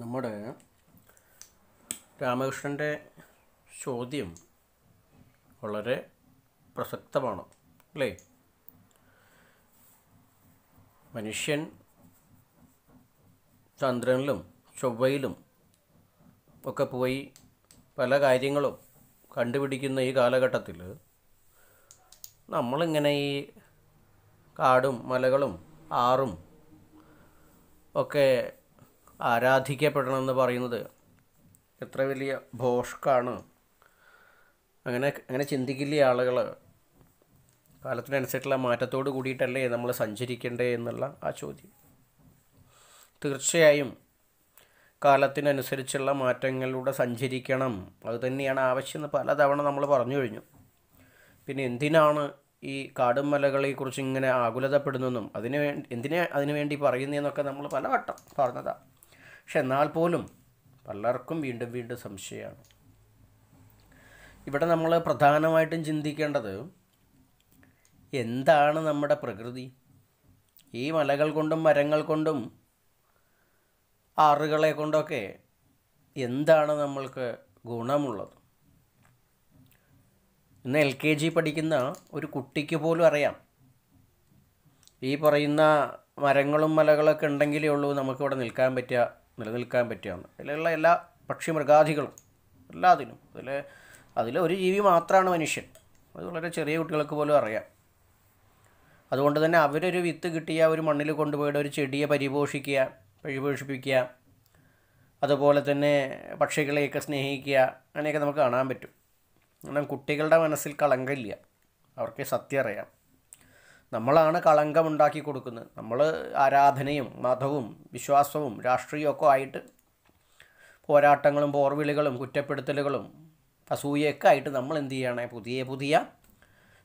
നമ്മുടെ രാമകൃഷ്ണൻ്റെ ചോദ്യം വളരെ പ്രസക്തമാണ് അല്ലേ മനുഷ്യൻ ചന്ദ്രനിലും ചൊവ്വയിലും ഒക്കെ പോയി പല കാര്യങ്ങളും കണ്ടുപിടിക്കുന്ന ഈ കാലഘട്ടത്തിൽ നമ്മളിങ്ങനെ ഈ കാടും മലകളും ആറും ഒക്കെ ആരാധിക്കപ്പെടണമെന്ന് പറയുന്നത് എത്ര വലിയ ഭോഷ്കാണ് അങ്ങനെ അങ്ങനെ ചിന്തിക്കില്ലേ ആളുകൾ കാലത്തിനനുസരിച്ചുള്ള മാറ്റത്തോട് കൂടിയിട്ടല്ലേ നമ്മൾ സഞ്ചരിക്കേണ്ടേ എന്നുള്ള ആ ചോദ്യം തീർച്ചയായും കാലത്തിനനുസരിച്ചുള്ള മാറ്റങ്ങളിലൂടെ സഞ്ചരിക്കണം അതുതന്നെയാണ് ആവശ്യമെന്ന് പലതവണ നമ്മൾ പറഞ്ഞു കഴിഞ്ഞു പിന്നെ എന്തിനാണ് ഈ കാടും മലകളെക്കുറിച്ച് ഇങ്ങനെ ആകുലതപ്പെടുന്നെന്നും അതിന് വേണ്ടി എന്തിനാ അതിനു വേണ്ടി പറയുന്നതെന്നൊക്കെ നമ്മൾ പലവട്ടം പറഞ്ഞതാണ് പക്ഷെ എന്നാൽ പോലും പലർക്കും വീണ്ടും വീണ്ടും സംശയമാണ് ഇവിടെ നമ്മൾ പ്രധാനമായിട്ടും ചിന്തിക്കേണ്ടത് എന്താണ് നമ്മുടെ പ്രകൃതി ഈ മലകൾ കൊണ്ടും മരങ്ങൾ കൊണ്ടും ആറുകളെ കൊണ്ടൊക്കെ എന്താണ് നമ്മൾക്ക് ഗുണമുള്ളത് ഇന്ന് എൽ കെ ജി പഠിക്കുന്ന ഒരു കുട്ടിക്ക് പോലും അറിയാം ഈ പറയുന്ന മരങ്ങളും മലകളൊക്കെ ഉണ്ടെങ്കിലേ ഉള്ളൂ നമുക്കിവിടെ നിൽക്കാൻ പറ്റുക നിലനിൽക്കാൻ പറ്റിയാണ് അതിലുള്ള എല്ലാ പക്ഷി മൃഗാദികളും എല്ലാത്തിനും അതിൽ അതിൽ ഒരു ജീവി മാത്രമാണ് മനുഷ്യൻ അത് വളരെ ചെറിയ കുട്ടികൾക്ക് പോലും അറിയാം അതുകൊണ്ട് തന്നെ അവരൊരു വിത്ത് കിട്ടിയ ഒരു മണ്ണിൽ കൊണ്ടുപോയിട്ട് ഒരു ചെടിയെ പരിപോഷിക്കുക പരിപോഷിപ്പിക്കുക അതുപോലെ തന്നെ പക്ഷികളെയൊക്കെ സ്നേഹിക്കുക അങ്ങനെയൊക്കെ നമുക്ക് കാണാൻ പറ്റും കാരണം കുട്ടികളുടെ മനസ്സിൽ കളങ്കമില്ല അവർക്ക് സത്യം അറിയാം നമ്മളാണ് കളങ്കമുണ്ടാക്കി കൊടുക്കുന്നത് നമ്മൾ ആരാധനയും മതവും വിശ്വാസവും രാഷ്ട്രീയമൊക്കെ ആയിട്ട് പോരാട്ടങ്ങളും പോർവിളികളും കുറ്റപ്പെടുത്തലുകളും അസൂയൊക്കെ ആയിട്ട് നമ്മൾ എന്ത് ചെയ്യുകയാണ് പുതിയ പുതിയ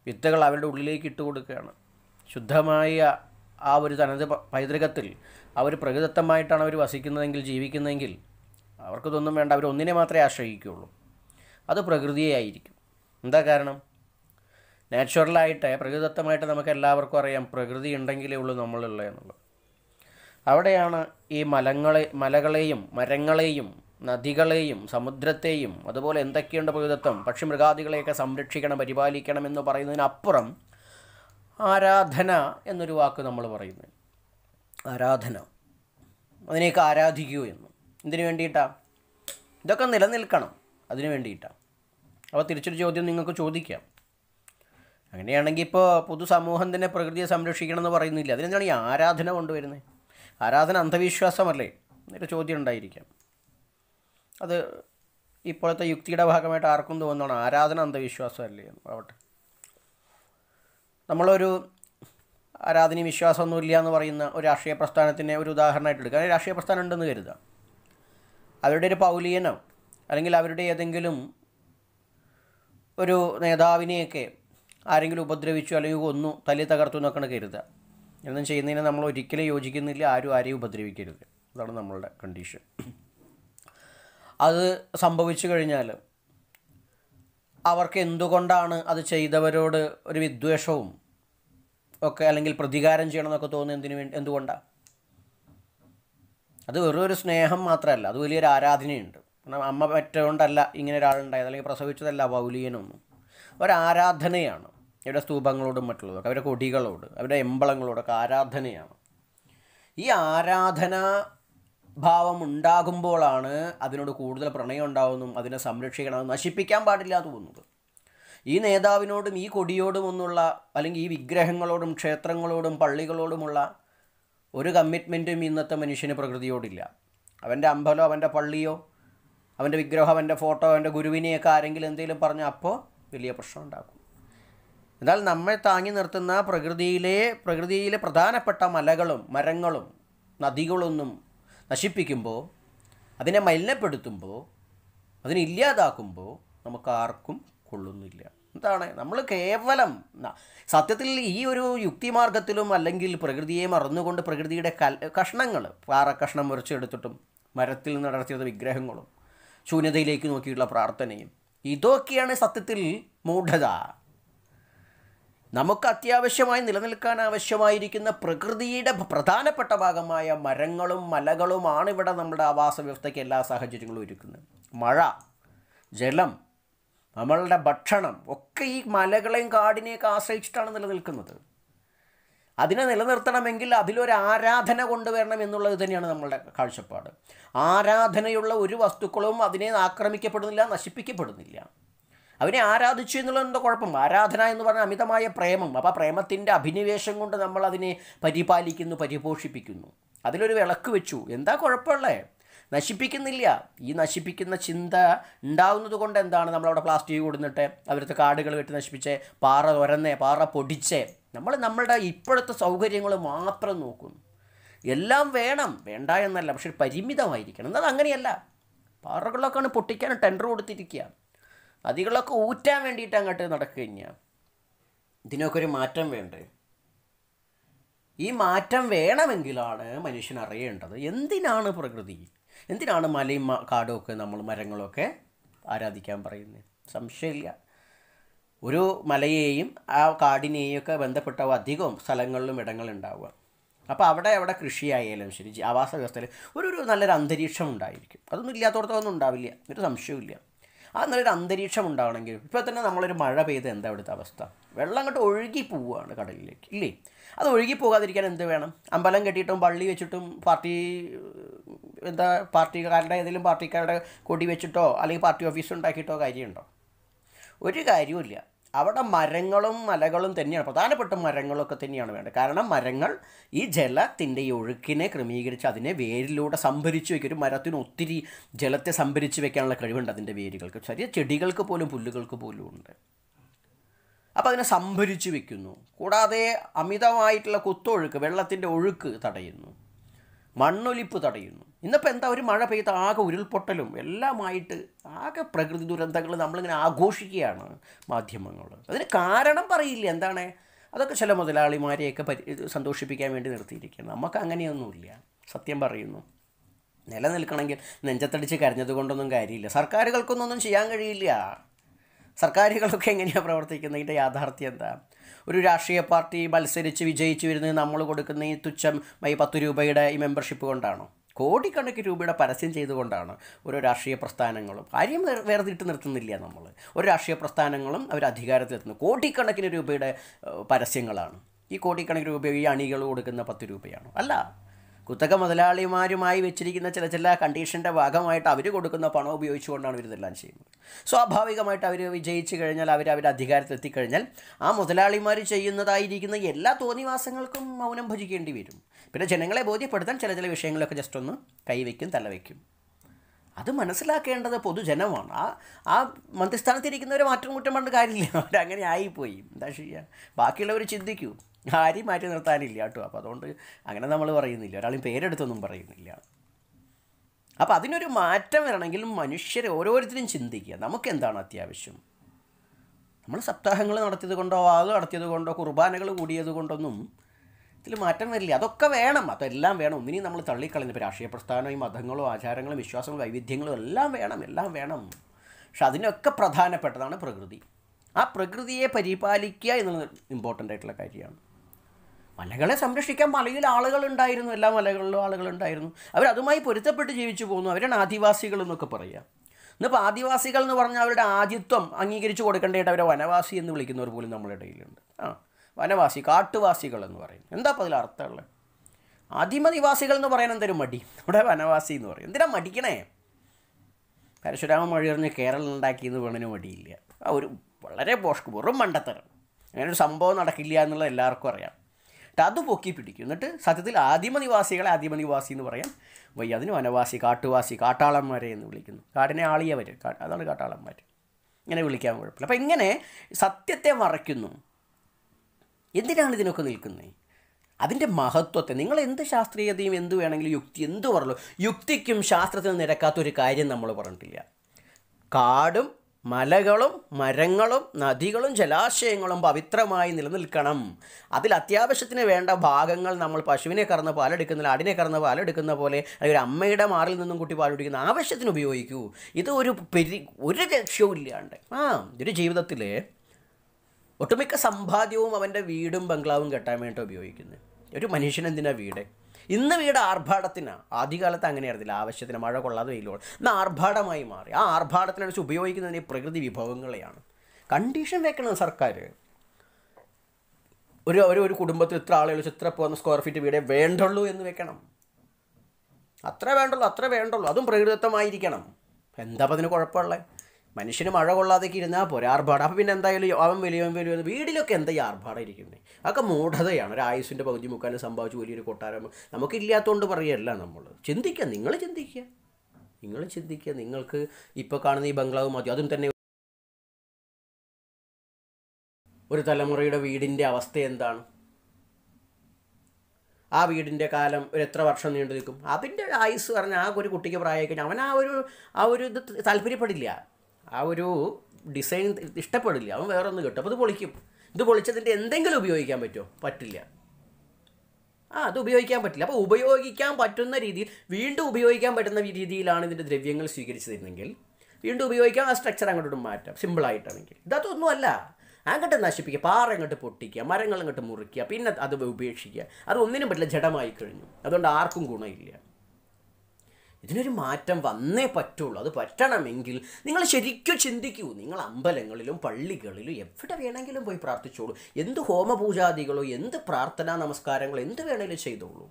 വിത്തുകൾ അവരുടെ ഉള്ളിലേക്ക് ഇട്ട് കൊടുക്കുകയാണ് ശുദ്ധമായ ആ ഒരു തനത് പൈതൃകത്തിൽ അവർ പ്രകൃതത്വമായിട്ടാണ് അവർ വസിക്കുന്നതെങ്കിൽ ജീവിക്കുന്നതെങ്കിൽ അവർക്കിതൊന്നും വേണ്ട അവർ ഒന്നിനെ മാത്രമേ ആശ്രയിക്കുകയുള്ളൂ അത് പ്രകൃതിയെ ആയിരിക്കും എന്താ കാരണം നാച്ചുറലായിട്ട് പ്രകൃതിദത്തമായിട്ട് നമുക്ക് എല്ലാവർക്കും അറിയാം പ്രകൃതി ഉണ്ടെങ്കിലേ ഉള്ളൂ നമ്മളുള്ളത് എന്നുള്ളത് അവിടെയാണ് ഈ മലങ്ങളെ മലകളെയും മരങ്ങളെയും നദികളെയും സമുദ്രത്തെയും അതുപോലെ എന്തൊക്കെയുണ്ട് പ്രകൃതിത്വം പക്ഷി മൃഗാദികളെയൊക്കെ സംരക്ഷിക്കണം പരിപാലിക്കണം എന്ന് പറയുന്നതിനപ്പുറം ആരാധന എന്നൊരു വാക്ക് നമ്മൾ പറയുന്നത് ആരാധന അതിനെയൊക്കെ ആരാധിക്കൂ എന്ന് എന്തിനു വേണ്ടിയിട്ടാണ് ഇതൊക്കെ നിലനിൽക്കണം അതിനു വേണ്ടിയിട്ടാണ് അപ്പോൾ തിരിച്ചൊരു ചോദ്യം നിങ്ങൾക്ക് ചോദിക്കാം അങ്ങനെയാണെങ്കിൽ ഇപ്പോൾ പൊതുസമൂഹം തന്നെ പ്രകൃതിയെ സംരക്ഷിക്കണം എന്ന് പറയുന്നില്ല അതിനെന്താണ് ഈ ആരാധന കൊണ്ടുവരുന്നത് ആരാധന അന്ധവിശ്വാസമല്ലേ എന്നൊരു ചോദ്യം ഉണ്ടായിരിക്കാം അത് ഇപ്പോഴത്തെ യുക്തിയുടെ ഭാഗമായിട്ട് ആർക്കും തോന്നണം ആരാധന അന്ധവിശ്വാസമല്ലേ ആവട്ടെ നമ്മളൊരു ആരാധനയും വിശ്വാസമൊന്നുമില്ല എന്ന് പറയുന്ന ഒരു രാഷ്ട്രീയ പ്രസ്ഥാനത്തിനെ ഒരു ഉദാഹരണമായിട്ട് എടുക്കുക രാഷ്ട്രീയ പ്രസ്ഥാനം ഉണ്ടെന്ന് കരുതുക അവരുടെ ഒരു പൗലിയനോ അല്ലെങ്കിൽ അവരുടെ ഏതെങ്കിലും ഒരു നേതാവിനെയൊക്കെ ആരെങ്കിലും ഉപദ്രവിച്ചു അല്ലെങ്കിൽ കൊന്നു തല്ലി തകർത്തു എന്നൊക്കെയാണ് കരുതുക എന്നും ചെയ്യുന്നതിന് നമ്മൾ ഒരിക്കലും യോജിക്കുന്നില്ല ആരും ആരെയും ഉപദ്രവിക്കരുത് അതാണ് നമ്മളുടെ കണ്ടീഷൻ അത് സംഭവിച്ചു കഴിഞ്ഞാൽ അവർക്ക് എന്തുകൊണ്ടാണ് അത് ചെയ്തവരോട് ഒരു വിദ്വേഷവും ഒക്കെ അല്ലെങ്കിൽ പ്രതികാരം എന്നൊക്കെ തോന്നുന്നത് എന്തിനു വേണ്ടി എന്തുകൊണ്ടാണ് അത് വെറും ഒരു സ്നേഹം മാത്രമല്ല അത് വലിയൊരു ആരാധനയുണ്ട് കാരണം അമ്മ പറ്റുകൊണ്ടല്ല ഇങ്ങനെ ഒരാളുണ്ടായത് അല്ലെങ്കിൽ പ്രസവിച്ചതല്ല പൗലിയനൊന്നും ഒരാരാധനയാണ് ഇവരുടെ സ്തൂപങ്ങളോടും മറ്റുള്ളതൊക്കെ അവരുടെ കൊടികളോട് അവരുടെ എമ്പളങ്ങളോടൊക്കെ ആരാധനയാണ് ഈ ആരാധന ഭാവം ഉണ്ടാകുമ്പോഴാണ് അതിനോട് കൂടുതൽ പ്രണയം ഉണ്ടാവുന്നതും അതിനെ സംരക്ഷിക്കണമെന്നും നശിപ്പിക്കാൻ പാടില്ല തോന്നുന്നത് ഈ നേതാവിനോടും ഈ കൊടിയോടും ഒന്നുള്ള അല്ലെങ്കിൽ ഈ വിഗ്രഹങ്ങളോടും ക്ഷേത്രങ്ങളോടും പള്ളികളോടുമുള്ള ഒരു കമ്മിറ്റ്മെൻറ്റും ഇന്നത്തെ മനുഷ്യന് പ്രകൃതിയോടില്ല അവൻ്റെ അമ്പലോ അവൻ്റെ പള്ളിയോ അവൻ്റെ വിഗ്രഹം അവൻ്റെ ഫോട്ടോ അവൻ്റെ ഗുരുവിനെയൊക്കെ ആരെങ്കിലും എന്തെങ്കിലും പറഞ്ഞാൽ അപ്പോൾ വലിയ പ്രശ്നം ഉണ്ടാക്കും എന്നാൽ നമ്മെ താങ്ങി നിർത്തുന്ന പ്രകൃതിയിലെ പ്രകൃതിയിലെ പ്രധാനപ്പെട്ട മലകളും മരങ്ങളും നദികളൊന്നും നശിപ്പിക്കുമ്പോൾ അതിനെ മലിനപ്പെടുത്തുമ്പോൾ അതിനെ ഇല്ലാതാക്കുമ്പോൾ നമുക്ക് ആർക്കും കൊള്ളുന്നില്ല എന്താണ് നമ്മൾ കേവലം സത്യത്തിൽ ഈ ഒരു യുക്തിമാർഗത്തിലും അല്ലെങ്കിൽ പ്രകൃതിയെ മറന്നുകൊണ്ട് പ്രകൃതിയുടെ കൽ കഷ്ണങ്ങൾ പാറ കഷ്ണം മുറിച്ചെടുത്തിട്ടും മരത്തിൽ നടത്തിയത് വിഗ്രഹങ്ങളും ശൂന്യതയിലേക്ക് നോക്കിയിട്ടുള്ള പ്രാർത്ഥനയും ഇതൊക്കെയാണ് സത്യത്തിൽ മൂഢത നമുക്ക് അത്യാവശ്യമായി നിലനിൽക്കാൻ ആവശ്യമായിരിക്കുന്ന പ്രകൃതിയുടെ പ്രധാനപ്പെട്ട ഭാഗമായ മരങ്ങളും മലകളുമാണ് ഇവിടെ നമ്മുടെ ആവാസ വ്യവസ്ഥയ്ക്ക് എല്ലാ സാഹചര്യങ്ങളും ഒരുക്കുന്നത് മഴ ജലം നമ്മളുടെ ഭക്ഷണം ഒക്കെ ഈ മലകളെയും കാടിനെയൊക്കെ ആശ്രയിച്ചിട്ടാണ് നിലനിൽക്കുന്നത് അതിനെ നിലനിർത്തണമെങ്കിൽ അതിലൊരു ആരാധന കൊണ്ടുവരണം എന്നുള്ളത് തന്നെയാണ് നമ്മളുടെ കാഴ്ചപ്പാട് ആരാധനയുള്ള ഒരു വസ്തുക്കളും അതിനെ ആക്രമിക്കപ്പെടുന്നില്ല നശിപ്പിക്കപ്പെടുന്നില്ല അവനെ ആരാധിച്ചു എന്നുള്ളതെന്തോ കുഴപ്പം ആരാധന എന്ന് പറഞ്ഞാൽ അമിതമായ പ്രേമം അപ്പോൾ പ്രേമത്തിൻ്റെ അഭിനിവേശം കൊണ്ട് നമ്മൾ അതിനെ പരിപാലിക്കുന്നു പരിപോഷിപ്പിക്കുന്നു അതിലൊരു വിളക്ക് വെച്ചു എന്താ കുഴപ്പമുള്ളേ നശിപ്പിക്കുന്നില്ല ഈ നശിപ്പിക്കുന്ന ചിന്ത ഉണ്ടാകുന്നത് കൊണ്ട് എന്താണ് നമ്മളവിടെ പ്ലാസ്റ്റിക് കൊടുന്നിട്ട് അവരത്തെ കാടുകൾ വെട്ടി നശിപ്പിച്ച് പാറ തുരന്നേ പാറ പൊടിച്ചേ നമ്മൾ നമ്മളുടെ ഇപ്പോഴത്തെ സൗകര്യങ്ങൾ മാത്രം നോക്കുന്നു എല്ലാം വേണം വേണ്ട എന്നല്ല പക്ഷെ പരിമിതമായിരിക്കണം എന്നത് അങ്ങനെയല്ല പാറകളൊക്കെയാണ് പൊട്ടിക്കാൻ ടെൻഡർ കൊടുത്തിരിക്കുക അതികളൊക്കെ ഊറ്റാൻ വേണ്ടിയിട്ട് അങ്ങോട്ട് നടക്കുക ഇതിനൊക്കെ ഒരു മാറ്റം വേണ്ടേ ഈ മാറ്റം വേണമെങ്കിലാണ് മനുഷ്യൻ അറിയേണ്ടത് എന്തിനാണ് പ്രകൃതി എന്തിനാണ് മലയും കാടുമൊക്കെ നമ്മൾ മരങ്ങളൊക്കെ ആരാധിക്കാൻ പറയുന്നത് സംശയമില്ല ഒരു മലയെയും ആ കാടിനെയും ഒക്കെ ബന്ധപ്പെട്ട അധികം സ്ഥലങ്ങളിലും ഇടങ്ങളുണ്ടാവുക അപ്പോൾ അവിടെ അവിടെ കൃഷിയായാലും ശരി ആവാസ വ്യവസ്ഥയിൽ ഒരു ഒരു നല്ലൊരു അന്തരീക്ഷം ഉണ്ടായിരിക്കും അതൊന്നും ഇല്ലാത്തടത്തൊന്നും ഉണ്ടാവില്ല ഒരു സംശയവും ആ നല്ലൊരു അന്തരീക്ഷം ഉണ്ടാവണമെങ്കിലും ഇപ്പോൾ തന്നെ നമ്മളൊരു മഴ പെയ്ത് എന്താ അവിടുത്തെ അവസ്ഥ വെള്ളം അങ്ങോട്ട് ഒഴുകി പോവുകയാണ് കടലിലേക്ക് ഇല്ലേ അത് ഒഴുകി പോകാതിരിക്കാൻ എന്ത് വേണം അമ്പലം കെട്ടിയിട്ടും പള്ളി വെച്ചിട്ടും പാർട്ടി എന്താ പാർട്ടിക്കാരുടെ ഏതെങ്കിലും പാർട്ടിക്കാരുടെ കൊടി വെച്ചിട്ടോ അല്ലെങ്കിൽ പാർട്ടി ഓഫീസ് ഉണ്ടാക്കിയിട്ടോ കാര്യമുണ്ടോ ഒരു ഇല്ല അവിടെ മരങ്ങളും മലകളും തന്നെയാണ് പ്രധാനപ്പെട്ട മരങ്ങളൊക്കെ തന്നെയാണ് വേണ്ടത് കാരണം മരങ്ങൾ ഈ ജലത്തിൻ്റെ ഈ ഒഴുക്കിനെ ക്രമീകരിച്ച് അതിനെ വേരിലൂടെ സംഭരിച്ചു വയ്ക്കും ഒരു മരത്തിന് ഒത്തിരി ജലത്തെ സംഭരിച്ചു വെക്കാനുള്ള കഴിവുണ്ട് അതിൻ്റെ വേരുകൾക്ക് ചെറിയ ചെടികൾക്ക് പോലും പുല്ലുകൾക്ക് പോലും ഉണ്ട് അപ്പോൾ അതിനെ സംഭരിച്ചു വെക്കുന്നു കൂടാതെ അമിതമായിട്ടുള്ള കുത്തൊഴുക്ക് വെള്ളത്തിൻ്റെ ഒഴുക്ക് തടയുന്നു മണ്ണൊലിപ്പ് തടയുന്നു ഇന്നിപ്പോൾ എന്താ ഒരു മഴ പെയ്ത ആകെ ഉരുൾപൊട്ടലും എല്ലാമായിട്ട് ആകെ പ്രകൃതി ദുരന്തങ്ങൾ നമ്മളിങ്ങനെ ആഘോഷിക്കുകയാണ് മാധ്യമങ്ങൾ അതിന് കാരണം പറയില്ല എന്താണ് അതൊക്കെ ചില മുതലാളിമാരെയൊക്കെ പരി സന്തോഷിപ്പിക്കാൻ വേണ്ടി നിർത്തിയിരിക്കുകയാണ് നമുക്ക് അങ്ങനെയൊന്നുമില്ല സത്യം പറയുന്നു നിലനിൽക്കണമെങ്കിൽ നെഞ്ചത്തടിച്ച് കരഞ്ഞത് കൊണ്ടൊന്നും കാര്യമില്ല സർക്കാരുകൾക്കൊന്നും ചെയ്യാൻ കഴിയില്ല സർക്കാരുകളൊക്കെ എങ്ങനെയാണ് ഇതിൻ്റെ യാഥാർത്ഥ്യം എന്താ ഒരു രാഷ്ട്രീയ പാർട്ടി മത്സരിച്ച് വിജയിച്ചു വരുന്നത് നമ്മൾ കൊടുക്കുന്ന ഈ തുച്ഛം ഈ പത്ത് രൂപയുടെ ഈ മെമ്പർഷിപ്പ് കൊണ്ടാണോ കോടിക്കണക്കിന് രൂപയുടെ പരസ്യം ചെയ്തുകൊണ്ടാണ് ഓരോ രാഷ്ട്രീയ പ്രസ്ഥാനങ്ങളും കാര്യം വേർതിട്ട് നിർത്തുന്നില്ല നമ്മൾ ഒരു രാഷ്ട്രീയ പ്രസ്ഥാനങ്ങളും അവർ അധികാരത്തിലെത്തുന്നു കോടിക്കണക്കിന് രൂപയുടെ പരസ്യങ്ങളാണ് ഈ കോടിക്കണക്കിന് രൂപ ഈ അണികൾ കൊടുക്കുന്ന പത്ത് രൂപയാണ് അല്ല കുത്തക മുതലാളിമാരുമായി വെച്ചിരിക്കുന്ന ചില ചില കണ്ടീഷൻ്റെ ഭാഗമായിട്ട് അവർ കൊടുക്കുന്ന പണം ഉപയോഗിച്ചുകൊണ്ടാണ് ഇതെല്ലാം ചെയ്യുന്നത് സ്വാഭാവികമായിട്ട് അവർ വിജയിച്ചു കഴിഞ്ഞാൽ അവർ അവരുടെ അധികാരത്തിൽ എത്തിക്കഴിഞ്ഞാൽ ആ മുതലാളിമാർ ചെയ്യുന്നതായിരിക്കുന്ന എല്ലാ തോന്നിവാസങ്ങൾക്കും മൗനം ഭജിക്കേണ്ടി വരും പിന്നെ ജനങ്ങളെ ബോധ്യപ്പെടുത്താൻ ചില ചില വിഷയങ്ങളൊക്കെ ജസ്റ്റ് ഒന്ന് കൈവയ്ക്കും തലവയ്ക്കും അത് മനസ്സിലാക്കേണ്ടത് പൊതുജനമാണ് ആ ആ മന്ത്രിസ്ഥാനത്തിരിക്കുന്നവരെ മാറ്റം കുറ്റം പറഞ്ഞ കാര്യമില്ല അവരങ്ങനെ ആയിപ്പോയി എന്താ ചെയ്യുക ബാക്കിയുള്ളവർ ചിന്തിക്കൂ ആരെയും മാറ്റി നിർത്താനില്ല കേട്ടോ അപ്പോൾ അതുകൊണ്ട് അങ്ങനെ നമ്മൾ പറയുന്നില്ല ഒരാളും പേരെടുത്തൊന്നും പറയുന്നില്ല അപ്പോൾ അതിനൊരു മാറ്റം വരണമെങ്കിൽ മനുഷ്യരെ ഓരോരുത്തരും ചിന്തിക്കുക നമുക്ക് എന്താണ് അത്യാവശ്യം നമ്മൾ സപ്താഹങ്ങൾ നടത്തിയത് കൊണ്ടോ വാഗ് നടത്തിയത് കൊണ്ടോ കുർബാനകൾ കൂടിയത് കൊണ്ടൊന്നും ഇതിൽ മാറ്റം വരില്ല അതൊക്കെ വേണം അതെല്ലാം വേണം ഒന്നിനെയും നമ്മൾ തള്ളിക്കളഞ്ഞു ഇപ്പോൾ രാഷ്ട്രീയ പ്രസ്ഥാനവും മതങ്ങളും ആചാരങ്ങളും വിശ്വാസങ്ങളും വൈവിധ്യങ്ങളും എല്ലാം വേണം എല്ലാം വേണം പക്ഷെ അതിനൊക്കെ പ്രധാനപ്പെട്ടതാണ് പ്രകൃതി ആ പ്രകൃതിയെ പരിപാലിക്കുക എന്നുള്ളത് ഇമ്പോർട്ടൻ്റ് ആയിട്ടുള്ള കാര്യമാണ് മലകളെ സംരക്ഷിക്കാൻ മലയിൽ ആളുകളുണ്ടായിരുന്നു എല്ലാ മലകളിലും ആളുകളുണ്ടായിരുന്നു അവരതുമായി പൊരുത്തപ്പെട്ട് ജീവിച്ചു പോകുന്നു അവരാണ് ആദിവാസികൾ എന്നൊക്കെ പറയുക ഇന്നിപ്പോൾ ആദിവാസികൾ എന്ന് പറഞ്ഞാൽ അവരുടെ ആദിത്വം അംഗീകരിച്ച് കൊടുക്കേണ്ടതായിട്ട് അവരെ വനവാസി എന്ന് വിളിക്കുന്നവർ പോലും നമ്മുടെ ഇടയിലുണ്ട് ആ വനവാസി കാട്ടുവാസികൾ എന്ന് പറയും എന്താ അപ്പോൾ അതിൽ അർത്ഥമുള്ളത് ആദിമനിവാസികൾ എന്ന് പറയാൻ എന്തൊരു മടി നമ്മുടെ വനവാസി എന്ന് പറയും എന്തിനാ മടിക്കണേ പരശുരാമ മഴറിഞ്ഞ് കേരളം ഉണ്ടാക്കിയെന്ന് എന്ന് മടിയില്ല ആ ഒരു വളരെ പോഷ് വെറും മണ്ടത്തരം അങ്ങനെ ഒരു സംഭവം നടക്കില്ല എന്നുള്ളത് എല്ലാവർക്കും അറിയാം എന്നിട്ട് അത് പൊക്കി പിടിക്കും എന്നിട്ട് സത്യത്തിൽ ആദിമനിവാസികളെ ആദിമനിവാസി എന്ന് പറയാം വയ്യ അതിന് വനവാസി കാട്ടുവാസി കാട്ടാളന്മാരെ എന്ന് വിളിക്കുന്നു കാടിനെ ആളിയവർ അതാണ് കാട്ടാളന്മാർ ഇങ്ങനെ വിളിക്കാൻ കുഴപ്പമില്ല അപ്പം ഇങ്ങനെ സത്യത്തെ മറയ്ക്കുന്നു എന്തിനാണ് ഇതിനൊക്കെ നിൽക്കുന്നത് അതിൻ്റെ മഹത്വത്തെ നിങ്ങൾ എന്ത് ശാസ്ത്രീയതയും എന്ത് വേണമെങ്കിലും യുക്തി എന്ത് പറഞ്ഞു യുക്തിക്കും ശാസ്ത്രത്തിനും നിരക്കാത്തൊരു കാര്യം നമ്മൾ പറഞ്ഞിട്ടില്ല കാടും മലകളും മരങ്ങളും നദികളും ജലാശയങ്ങളും പവിത്രമായി നിലനിൽക്കണം അതിൽ അത്യാവശ്യത്തിന് വേണ്ട ഭാഗങ്ങൾ നമ്മൾ പശുവിനെ കറന്ന് പാലെടുക്കുന്ന ആടിനെ കറന്ന് പാലെടുക്കുന്ന പോലെ അല്ലെങ്കിൽ ഒരു അമ്മയുടെ മാറിൽ നിന്നും കുട്ടി പാലെടുക്കുന്ന ആവശ്യത്തിന് ഉപയോഗിക്കൂ ഇത് ഒരു പെരി ഒരു ലക്ഷ്യവും ഇല്ലാണ്ട് ആ ഒരു ജീവിതത്തിലെ ഒട്ടുമിക്ക സമ്പാദ്യവും അവൻ്റെ വീടും ബംഗ്ലാവും കെട്ടാൻ വേണ്ടി ഉപയോഗിക്കുന്നത് ഒരു മനുഷ്യനെന്തിനാണ് വീട് ഇന്ന് വീട് ആർഭാടത്തിനാണ് ആദ്യകാലത്ത് ആയിരുന്നില്ല ആവശ്യത്തിന് മഴ കൊള്ളാതെ വെയിലോ ഇന്ന് ആർഭാടമായി മാറി ആ ആർഭാടത്തിനനുസരിച്ച് ഉപയോഗിക്കുന്നതിന് പ്രകൃതി വിഭവങ്ങളെയാണ് കണ്ടീഷൻ വെക്കണം സർക്കാർ ഒരു ഒരു ഒരു കുടുംബത്തിൽ ഇത്ര ആളുകൾ ഇത്ര പോകുന്ന സ്ക്വയർ ഫീറ്റ് വീടേ വേണ്ടുള്ളൂ എന്ന് വെക്കണം അത്ര വേണ്ടുള്ളൂ അത്ര വേണ്ടുള്ളൂ അതും പ്രകൃതിത്വമായിരിക്കണം എന്താ അപ്പം അതിന് കുഴപ്പമുള്ളത് മനുഷ്യന് മഴ കൊള്ളാതൊക്കെ ഇരുന്നാൽ പോരെ ആർഭാടം അപ്പം പിന്നെ എന്തായാലും അവൻ വലിയ വലിയ വീടിലൊക്കെ എന്താ ഈ ആർഭാടം ഇരിക്കുന്നത് അതൊക്കെ മൂഢതയാണ് ഒരു ആയുസിൻ്റെ പകുതി മുക്കാലും സംഭവിച്ച് വലിയൊരു കൊട്ടാരം നമുക്കില്ലാത്തതുകൊണ്ട് പറയല്ല നമ്മൾ ചിന്തിക്കുക നിങ്ങൾ ചിന്തിക്കുക നിങ്ങൾ ചിന്തിക്കുക നിങ്ങൾക്ക് ഇപ്പോൾ കാണുന്ന ഈ ബംഗ്ലാവ് മതി അതും തന്നെ ഒരു തലമുറയുടെ വീടിൻ്റെ അവസ്ഥ എന്താണ് ആ വീടിൻ്റെ കാലം ഒരു എത്ര വർഷം നീണ്ടു നിൽക്കും അതിൻ്റെ ആയുസ് പറഞ്ഞാൽ ആ ഒരു കുട്ടിക്ക് പ്രായമായി കഴിഞ്ഞാൽ അവൻ ആ ഒരു ആ ഒരു ഇത് താല്പര്യപ്പെടില്ല ആ ഒരു ഡിസൈൻ ഇഷ്ടപ്പെടില്ല അവൻ വേറെ ഒന്ന് കിട്ടും അപ്പോൾ ഇത് പൊളിക്കും ഇത് പൊളിച്ചതിൻ്റെ എന്തെങ്കിലും ഉപയോഗിക്കാൻ പറ്റുമോ പറ്റില്ല ആ അത് ഉപയോഗിക്കാൻ പറ്റില്ല അപ്പോൾ ഉപയോഗിക്കാൻ പറ്റുന്ന രീതിയിൽ വീണ്ടും ഉപയോഗിക്കാൻ പറ്റുന്ന രീതിയിലാണ് ഇതിൻ്റെ ദ്രവ്യങ്ങൾ സ്വീകരിച്ചതിരുന്നെങ്കിൽ വീണ്ടും ഉപയോഗിക്കാം ആ സ്ട്രക്ചർ അങ്ങോട്ട് മാറ്റാം സിമ്പിളായിട്ടാണെങ്കിൽ ഇതൊന്നുമല്ല അങ്ങോട്ട് നശിപ്പിക്കുക പാറ അങ്ങോട്ട് പൊട്ടിക്കുക മരങ്ങൾ അങ്ങോട്ട് മുറിക്കുക പിന്നെ അത് ഉപേക്ഷിക്കുക അത് ഒന്നിനും പറ്റില്ല ജഡമായി കഴിഞ്ഞു അതുകൊണ്ട് ആർക്കും ഗുണമില്ല ഇതിനൊരു മാറ്റം വന്നേ പറ്റുള്ളൂ അത് പറ്റണമെങ്കിൽ നിങ്ങൾ ശരിക്കും ചിന്തിക്കൂ നിങ്ങൾ അമ്പലങ്ങളിലും പള്ളികളിലും എവിടെ വേണമെങ്കിലും പോയി പ്രാർത്ഥിച്ചോളൂ എന്ത് ഹോമപൂജാദികളോ എന്ത് പ്രാർത്ഥനാ നമസ്കാരങ്ങളോ എന്ത് വേണമെങ്കിലും ചെയ്തോളൂ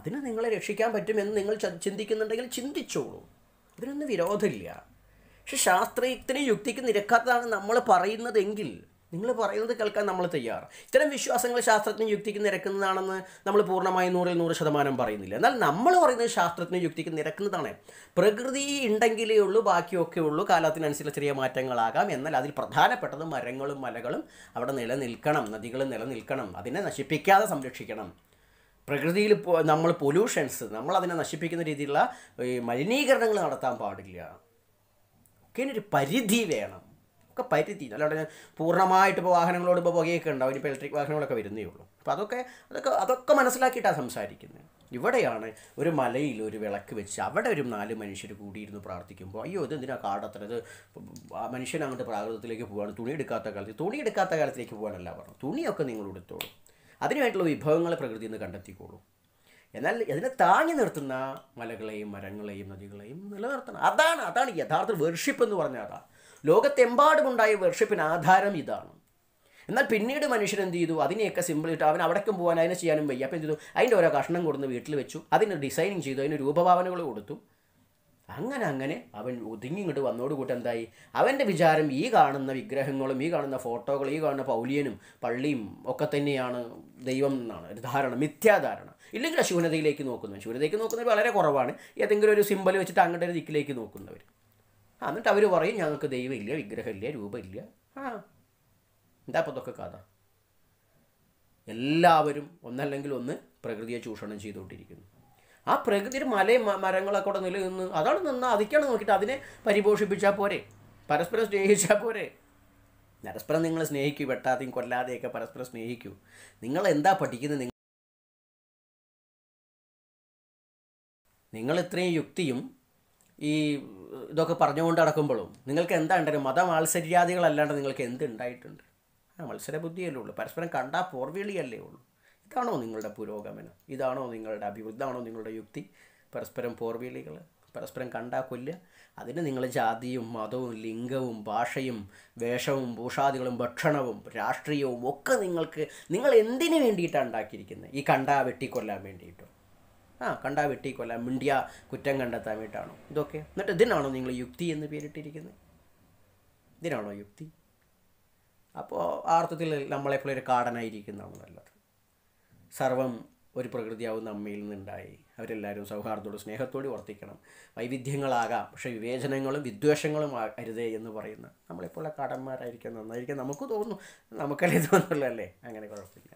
അതിന് നിങ്ങളെ രക്ഷിക്കാൻ പറ്റുമെന്ന് നിങ്ങൾ ചിന്തിക്കുന്നുണ്ടെങ്കിൽ ചിന്തിച്ചോളൂ അതിനൊന്നും വിരോധമില്ല പക്ഷെ ശാസ്ത്രീയത്തിന് യുക്തിക്ക് നിരക്കാത്തതാണ് നമ്മൾ പറയുന്നതെങ്കിൽ നിങ്ങൾ പറയുന്നത് കേൾക്കാൻ നമ്മൾ തയ്യാറ് ഇത്തരം വിശ്വാസങ്ങൾ ശാസ്ത്രത്തിന് യുക്തിക്ക് നിരക്കുന്നതാണെന്ന് നമ്മൾ പൂർണ്ണമായും നൂറിൽ നൂറ് ശതമാനം പറയുന്നില്ല എന്നാൽ നമ്മൾ പറയുന്നത് ശാസ്ത്രത്തിന് യുക്തിക്ക് നിരക്കുന്നതാണ് പ്രകൃതി ഉണ്ടെങ്കിലേ ഉള്ളൂ ബാക്കിയൊക്കെ ഉള്ളൂ കാലത്തിനനുസരിച്ച് ചെറിയ മാറ്റങ്ങളാകാം എന്നാൽ അതിൽ പ്രധാനപ്പെട്ടത് മരങ്ങളും മലകളും അവിടെ നിലനിൽക്കണം നദികൾ നിലനിൽക്കണം അതിനെ നശിപ്പിക്കാതെ സംരക്ഷിക്കണം പ്രകൃതിയിൽ നമ്മൾ പൊല്യൂഷൻസ് നമ്മൾ അതിനെ നശിപ്പിക്കുന്ന രീതിയിലുള്ള മലിനീകരണങ്ങൾ നടത്താൻ പാടില്ല ഒക്കെ ഒരു പരിധി വേണം ഒക്കെ പരുത്തി അല്ലാതെ പൂർണ്ണമായിട്ട് ഇപ്പോൾ വാഹനങ്ങളോട് ഇപ്പോൾ പുകയൊക്കെ ഉണ്ടാവും ഇനിയിപ്പോൾ ഇലക്ട്രിക് വാഹനങ്ങളൊക്കെ വരുന്നേ ഉള്ളൂ അപ്പോൾ അതൊക്കെ അതൊക്കെ അതൊക്കെ മനസ്സിലാക്കിയിട്ടാണ് സംസാരിക്കുന്നത് ഇവിടെയാണ് ഒരു മലയിൽ ഒരു വിളക്ക് വെച്ച് അവിടെ ഒരു നാല് മനുഷ്യർ കൂടിയിരുന്ന് പ്രാർത്ഥിക്കുമ്പോൾ അയ്യോ ഇത് എന്തിനാണ് കാടത്തരത് മനുഷ്യൻ അങ്ങോട്ട് പ്രാകൃതത്തിലേക്ക് പോകുകയാണ് തുണി എടുക്കാത്ത കാലത്ത് തുണി എടുക്കാത്ത കാലത്തിലേക്ക് പോകാനല്ല പറഞ്ഞു തുണിയൊക്കെ നിങ്ങൾ എടുത്തോളൂ അതിനുവേണ്ടിയുള്ള വിഭവങ്ങളെ പ്രകൃതിയിൽ നിന്ന് കണ്ടെത്തിക്കോളൂ എന്നാൽ അതിനെ താങ്ങി നിർത്തുന്ന മലകളെയും മരങ്ങളെയും നദികളെയും നിലനിർത്തണം അതാണ് അതാണ് യഥാർത്ഥ വെർഷിപ്പ് എന്ന് പറഞ്ഞാൽ അതാണ് ലോകത്തെമ്പാടുമുണ്ടായ വർഷിപ്പിന് ആധാരം ഇതാണ് എന്നാൽ പിന്നീട് മനുഷ്യൻ എന്ത് ചെയ്തു അതിനെയൊക്കെ സിമ്പിൾ ഇട്ട് അവൻ അവിടേക്കും പോകാൻ അതിനെ ചെയ്യാനും വയ്യ അപ്പോൾ എന്ത് ചെയ്തു അതിൻ്റെ ഓരോ കഷ്ണം കൊടുന്ന് വീട്ടിൽ വെച്ചു അതിന് ഡിസൈനിങ് ചെയ്തു അതിന് രൂപഭാവനകൾ കൊടുത്തു അങ്ങനെ അങ്ങനെ അവൻ ഒതുങ്ങി ഇങ്ങോട്ട് വന്നോടുകൂട്ട് എന്തായി അവൻ്റെ വിചാരം ഈ കാണുന്ന വിഗ്രഹങ്ങളും ഈ കാണുന്ന ഫോട്ടോകളും ഈ കാണുന്ന പൗലിയനും പള്ളിയും ഒക്കെ തന്നെയാണ് ദൈവം എന്നാണ് ഒരു ധാരണ മിഥ്യാധാരണ ഇല്ലെങ്കിൽ ശൂന്യതയിലേക്ക് നോക്കുന്നു ശൂന്യതയിലേക്ക് നോക്കുന്നവർ വളരെ കുറവാണ് ഏതെങ്കിലും ഒരു സിമ്പിൾ വെച്ചിട്ട് അങ്ങോട്ടൊരു ദിക്കിലേക്ക് നോക്കുന്നവർ എന്നിട്ട് അവർ പറയും ഞങ്ങൾക്ക് ദൈവമില്ല വിഗ്രഹമില്ല രൂപമില്ല ആ എന്താ അപ്പോൾ ഇതൊക്കെ കഥ എല്ലാവരും ഒന്നല്ലെങ്കിൽ ഒന്ന് പ്രകൃതിയെ ചൂഷണം ചെയ്തുകൊണ്ടിരിക്കുന്നു ആ പ്രകൃതിയിൽ മലയും മരങ്ങളൊക്കെ കൂടെ നിലനിന്ന് അതാണ് നിന്ന് അതിക്കാണ് നോക്കിയിട്ട് അതിനെ പരിപോഷിപ്പിച്ചാൽ പോരെ പരസ്പരം സ്നേഹിച്ചാൽ പോരെ പരസ്പരം നിങ്ങൾ സ്നേഹിക്കൂ വെട്ടാതെയും കൊല്ലാതെയൊക്കെ പരസ്പരം സ്നേഹിക്കൂ നിങ്ങൾ എന്താ പഠിക്കുന്നത് നിങ്ങൾ നിങ്ങൾ ഇത്രയും യുക്തിയും ഈ ഇതൊക്കെ പറഞ്ഞുകൊണ്ട് നടക്കുമ്പോഴും നിങ്ങൾക്ക് എന്താ മത മത്സര്യാദികളല്ലാണ്ട് നിങ്ങൾക്ക് എന്ത് ഉണ്ടായിട്ടുണ്ട് ആ മത്സരബുദ്ധിയല്ലേ ഉള്ളൂ പരസ്പരം കണ്ടാൽ പോർവിളിയല്ലേ ഉള്ളൂ ഇതാണോ നിങ്ങളുടെ പുരോഗമനം ഇതാണോ നിങ്ങളുടെ അഭിവൃദ്ധി നിങ്ങളുടെ യുക്തി പരസ്പരം പോർവിളികൾ പരസ്പരം കണ്ടാൽ കൊല്ല അതിന് നിങ്ങൾ ജാതിയും മതവും ലിംഗവും ഭാഷയും വേഷവും ഭൂഷാദികളും ഭക്ഷണവും രാഷ്ട്രീയവും ഒക്കെ നിങ്ങൾക്ക് നിങ്ങൾ എന്തിനു വേണ്ടിയിട്ടാണ് ഉണ്ടാക്കിയിരിക്കുന്നത് ഈ കണ്ടാ വെട്ടിക്കൊല്ലാൻ വേണ്ടിയിട്ടോ ആ കണ്ടാ വെട്ടിക്കൊല്ല മിണ്ടിയ കുറ്റം കണ്ടെത്താൻ വേണ്ടിയിട്ടാണോ ഇതൊക്കെ എന്നിട്ട് ഇതിനാണോ നിങ്ങൾ യുക്തി എന്ന് പേരിട്ടിരിക്കുന്നത് ഇതിനാണോ യുക്തി അപ്പോൾ ആ അർത്ഥത്തിൽ നമ്മളെപ്പോലെ ഒരു കാടനായിരിക്കുന്നതാണ് നല്ലത് സർവം ഒരു പ്രകൃതിയാവും അമ്മയിൽ നിന്നുണ്ടായി അവരെല്ലാവരും സൗഹാർദ്ദത്തോട് സ്നേഹത്തോട് വർത്തിക്കണം വൈവിധ്യങ്ങളാകാം പക്ഷേ വിവേചനങ്ങളും വിദ്വേഷങ്ങളും അരുതേ എന്ന് പറയുന്ന നമ്മളെപ്പോലെ കാടന്മാരായിരിക്കാം നന്നായിരിക്കാം നമുക്ക് തോന്നുന്നു നമുക്കല്ലേ തോന്നുള്ളൂ അല്ലേ അങ്ങനെ കുഴപ്പമില്ല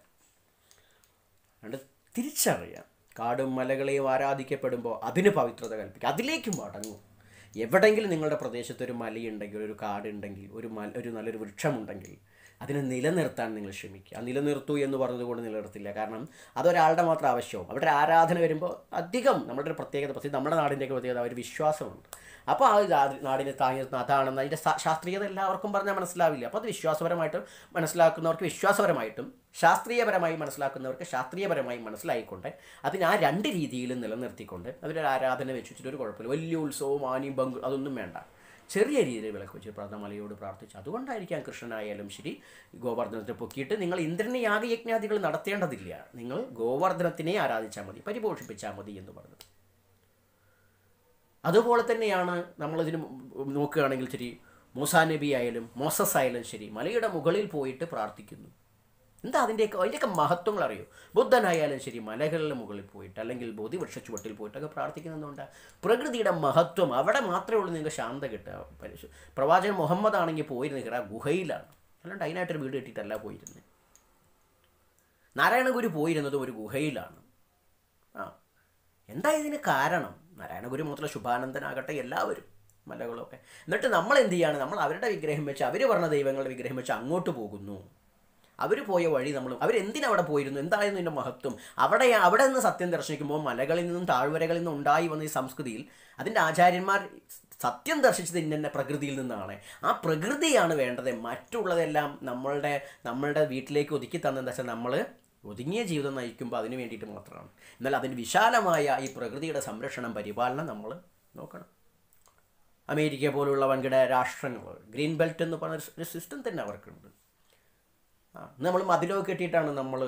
അതുകൊണ്ട് തിരിച്ചറിയാം കാടും മലകളെയും ആരാധിക്കപ്പെടുമ്പോൾ അതിന് പവിത്രത കൽപ്പിക്കുക അതിലേക്കും മടങ്ങും എവിടെയെങ്കിലും നിങ്ങളുടെ പ്രദേശത്ത് ഒരു മലയുണ്ടെങ്കിൽ ഒരു കാടുണ്ടെങ്കിൽ ഒരു മല ഒരു നല്ലൊരു വൃക്ഷമുണ്ടെങ്കിൽ അതിനെ നിലനിർത്താൻ നിങ്ങൾ ശ്രമിക്കുക നിലനിർത്തൂ എന്ന് പറഞ്ഞതുകൊണ്ട് നിലനിർത്തില്ല കാരണം അതൊരാളുടെ മാത്രം ആവശ്യവും അവരുടെ ആരാധന വരുമ്പോൾ അധികം നമ്മുടെ ഒരു പ്രത്യേകത പ്രത്യേകം നമ്മുടെ നാടിൻ്റെയൊക്കെ പ്രത്യേകത ഒരു വിശ്വാസമുണ്ട് അപ്പോൾ ആ നാടിനെ താങ്ങി നിർത്തുന്ന അതാണെന്ന് അതിൻ്റെ ശാസ്ത്രീയത എല്ലാവർക്കും പറഞ്ഞാൽ മനസ്സിലാവില്ല അപ്പോൾ അത് വിശ്വാസപരമായിട്ടും മനസ്സിലാക്കുന്നവർക്ക് വിശ്വാസപരമായിട്ടും ശാസ്ത്രീയപരമായി മനസ്സിലാക്കുന്നവർക്ക് ശാസ്ത്രീയപരമായി മനസ്സിലായിക്കൊണ്ട് അതിനെ ആ രണ്ട് രീതിയിലും നിലനിർത്തിക്കൊണ്ട് അതിലൊരു ആരാധന വെച്ചിട്ട് ഒരു കുഴപ്പമില്ല വലിയ ഉത്സവം ആനയും ബംഗ് അതൊന്നും വേണ്ട ചെറിയ രീതിയിൽ വിളക്ക് വെച്ച് പ്രാർത്ഥമലയോട് പ്രാർത്ഥിച്ചു അതുകൊണ്ടായിരിക്കാം കൃഷ്ണനായാലും ശരി ഗോവർദ്ധനത്തെ പൊക്കിയിട്ട് നിങ്ങൾ ഇന്ദ്രനെ യാഗയജ്ഞാദികൾ നടത്തേണ്ടതില്ല നിങ്ങൾ ഗോവർദ്ധനത്തിനെ ആരാധിച്ചാൽ മതി പരിപോഷിപ്പിച്ചാൽ മതി എന്ന് പറഞ്ഞത് അതുപോലെ തന്നെയാണ് നമ്മളതിന് നോക്കുകയാണെങ്കിൽ ശരി മൂസാ നബി ആയാലും മോസസ് ആയാലും ശരി മലയുടെ മുകളിൽ പോയിട്ട് പ്രാർത്ഥിക്കുന്നു എന്താ അതിൻ്റെയൊക്കെ അതിൻ്റെയൊക്കെ മഹത്വങ്ങൾ അറിയൂ ബുദ്ധനായാലും ശരി മലകളുടെ മുകളിൽ പോയിട്ട് അല്ലെങ്കിൽ ബോധിവൃക്ഷ ചുവട്ടിൽ പോയിട്ടൊക്കെ പ്രാർത്ഥിക്കുന്നതുകൊണ്ട് പ്രകൃതിയുടെ മഹത്വം അവിടെ മാത്രമേ ഉള്ളൂ നിങ്ങൾക്ക് ശാന്ത കിട്ടുക പരിശു പ്രവാചകൻ മുഹമ്മദ് ആണെങ്കിൽ പോയിരുന്നത് ഹിറ ഗുഹയിലാണ് അല്ലാണ്ട് അതിനായിട്ടൊരു വീട് കിട്ടിയിട്ടല്ല പോയിരുന്നത് നാരായണഗുരു പോയിരുന്നത് ഒരു ഗുഹയിലാണ് ആ എന്താ ഇതിന് കാരണം നാരായണഗുരു മുതലുള്ള ശുഭാനന്ദനാകട്ടെ എല്ലാവരും മലകളൊക്കെ എന്നിട്ട് നമ്മൾ എന്ത് ചെയ്യാണ് നമ്മൾ അവരുടെ വിഗ്രഹം വെച്ച് അവർ പറഞ്ഞ ദൈവങ്ങളുടെ വിഗ്രഹം വെച്ച് അങ്ങോട്ട് പോകുന്നു അവർ പോയ വഴി നമ്മൾ അവരെന്തിനവിടെ പോയിരുന്നു എന്തായിരുന്നു ഇതിൻ്റെ മഹത്വം അവിടെ അവിടെ നിന്ന് സത്യം ദർശിക്കുമ്പോൾ മലകളിൽ നിന്നും താഴ്വരകളിൽ നിന്നും ഉണ്ടായി വന്ന ഈ സംസ്കൃതിയിൽ അതിൻ്റെ ആചാര്യന്മാർ സത്യം ദർശിച്ചത് ഇന്നെ പ്രകൃതിയിൽ നിന്നാണ് ആ പ്രകൃതിയാണ് വേണ്ടത് മറ്റുള്ളതെല്ലാം നമ്മളുടെ നമ്മളുടെ വീട്ടിലേക്ക് ഒതുക്കി തന്നെന്താ വെച്ചാൽ നമ്മൾ ഒതുങ്ങിയ ജീവിതം നയിക്കുമ്പോൾ അതിന് വേണ്ടിയിട്ട് മാത്രമാണ് എന്നാൽ അതിന് വിശാലമായ ഈ പ്രകൃതിയുടെ സംരക്ഷണം പരിപാലനം നമ്മൾ നോക്കണം അമേരിക്ക പോലുള്ള വൻകിട രാഷ്ട്രങ്ങൾ ഗ്രീൻ ബെൽറ്റ് എന്ന് പറഞ്ഞ ഒരു സിസ്റ്റം തന്നെ അവർക്കുണ്ട് ആ നമ്മൾ മതിലൊക്കെ കെട്ടിയിട്ടാണ് നമ്മൾ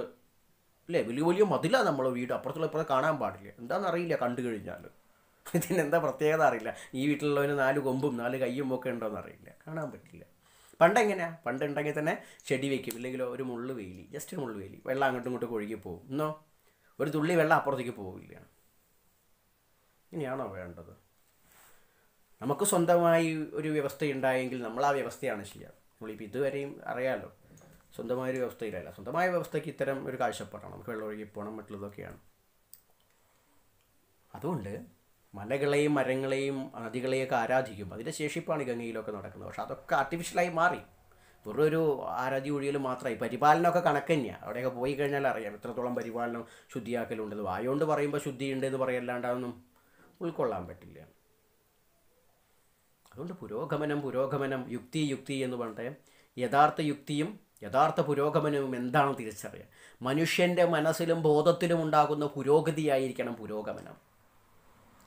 അല്ലേ വലിയ വലിയ മതിലാണ് നമ്മൾ വീട് അപ്പുറത്തുള്ള ഇപ്പുറത്ത് കാണാൻ പാടില്ല എന്താണെന്നറിയില്ല കണ്ടു കഴിഞ്ഞാൽ ഇതിനെന്താ പ്രത്യേകത അറിയില്ല ഈ വീട്ടിലുള്ളവന് നാല് കൊമ്പും നാല് കയ്യും ഒക്കെ ഉണ്ടോയെന്ന് അറിയില്ല കാണാൻ പറ്റില്ല പണ്ട് എങ്ങനെയാണ് പണ്ട് ഉണ്ടെങ്കിൽ തന്നെ ചെടി വെക്കും ഇല്ലെങ്കിൽ ഒരു മുള്ള് വെയിലി ജസ്റ്റ് ഒരു മുള്ള് വെയിലി വെള്ളം അങ്ങോട്ടും ഇങ്ങോട്ടും ഒഴുകി പോകും എന്നോ ഒരു തുള്ളി വെള്ളം അപ്പുറത്തേക്ക് പോവില്ല ഇങ്ങനെയാണോ വേണ്ടത് നമുക്ക് സ്വന്തമായി ഒരു വ്യവസ്ഥ ഉണ്ടായെങ്കിൽ നമ്മൾ ആ വ്യവസ്ഥയാണ് ചെയ്യുക നമ്മളിപ്പോൾ ഇതുവരെയും അറിയാമല്ലോ സ്വന്തമായ ഒരു വ്യവസ്ഥയിലല്ല സ്വന്തമായ വ്യവസ്ഥയ്ക്ക് ഇത്തരം ഒരു കാഴ്ചപ്പാടാണ് നമുക്ക് വെള്ളം ഒഴുകി പോകണം മറ്റുള്ളതൊക്കെയാണ് അതുകൊണ്ട് മലകളെയും മരങ്ങളെയും നദികളെയൊക്കെ ആരാധിക്കും അതിൻ്റെ ശേഷിപ്പാണ് ഗംഗയിലൊക്കെ നടക്കുന്നത് പക്ഷെ അതൊക്കെ ആർട്ടിഫിഷ്യലായി മാറി വെറും ഒരു ആരാധി ഒഴിയൽ മാത്രമായി പരിപാലനമൊക്കെ കണക്ക് തന്നെയാണ് അവിടെയൊക്കെ പോയി കഴിഞ്ഞാൽ അറിയാം എത്രത്തോളം പരിപാലനം ശുദ്ധിയാക്കലുണ്ട് വായുകൊണ്ട് പറയുമ്പോൾ ശുദ്ധിയുണ്ട് എന്ന് പറയല്ലാണ്ടൊന്നും ഉൾക്കൊള്ളാൻ പറ്റില്ല അതുകൊണ്ട് പുരോഗമനം പുരോഗമനം യുക്തി യുക്തി എന്ന് പറഞ്ഞിട്ട് യഥാർത്ഥ യുക്തിയും യഥാർത്ഥ പുരോഗമനവും എന്താണെന്ന് തിരിച്ചറിയാം മനുഷ്യൻ്റെ മനസ്സിലും ബോധത്തിലും ഉണ്ടാകുന്ന പുരോഗതിയായിരിക്കണം പുരോഗമനം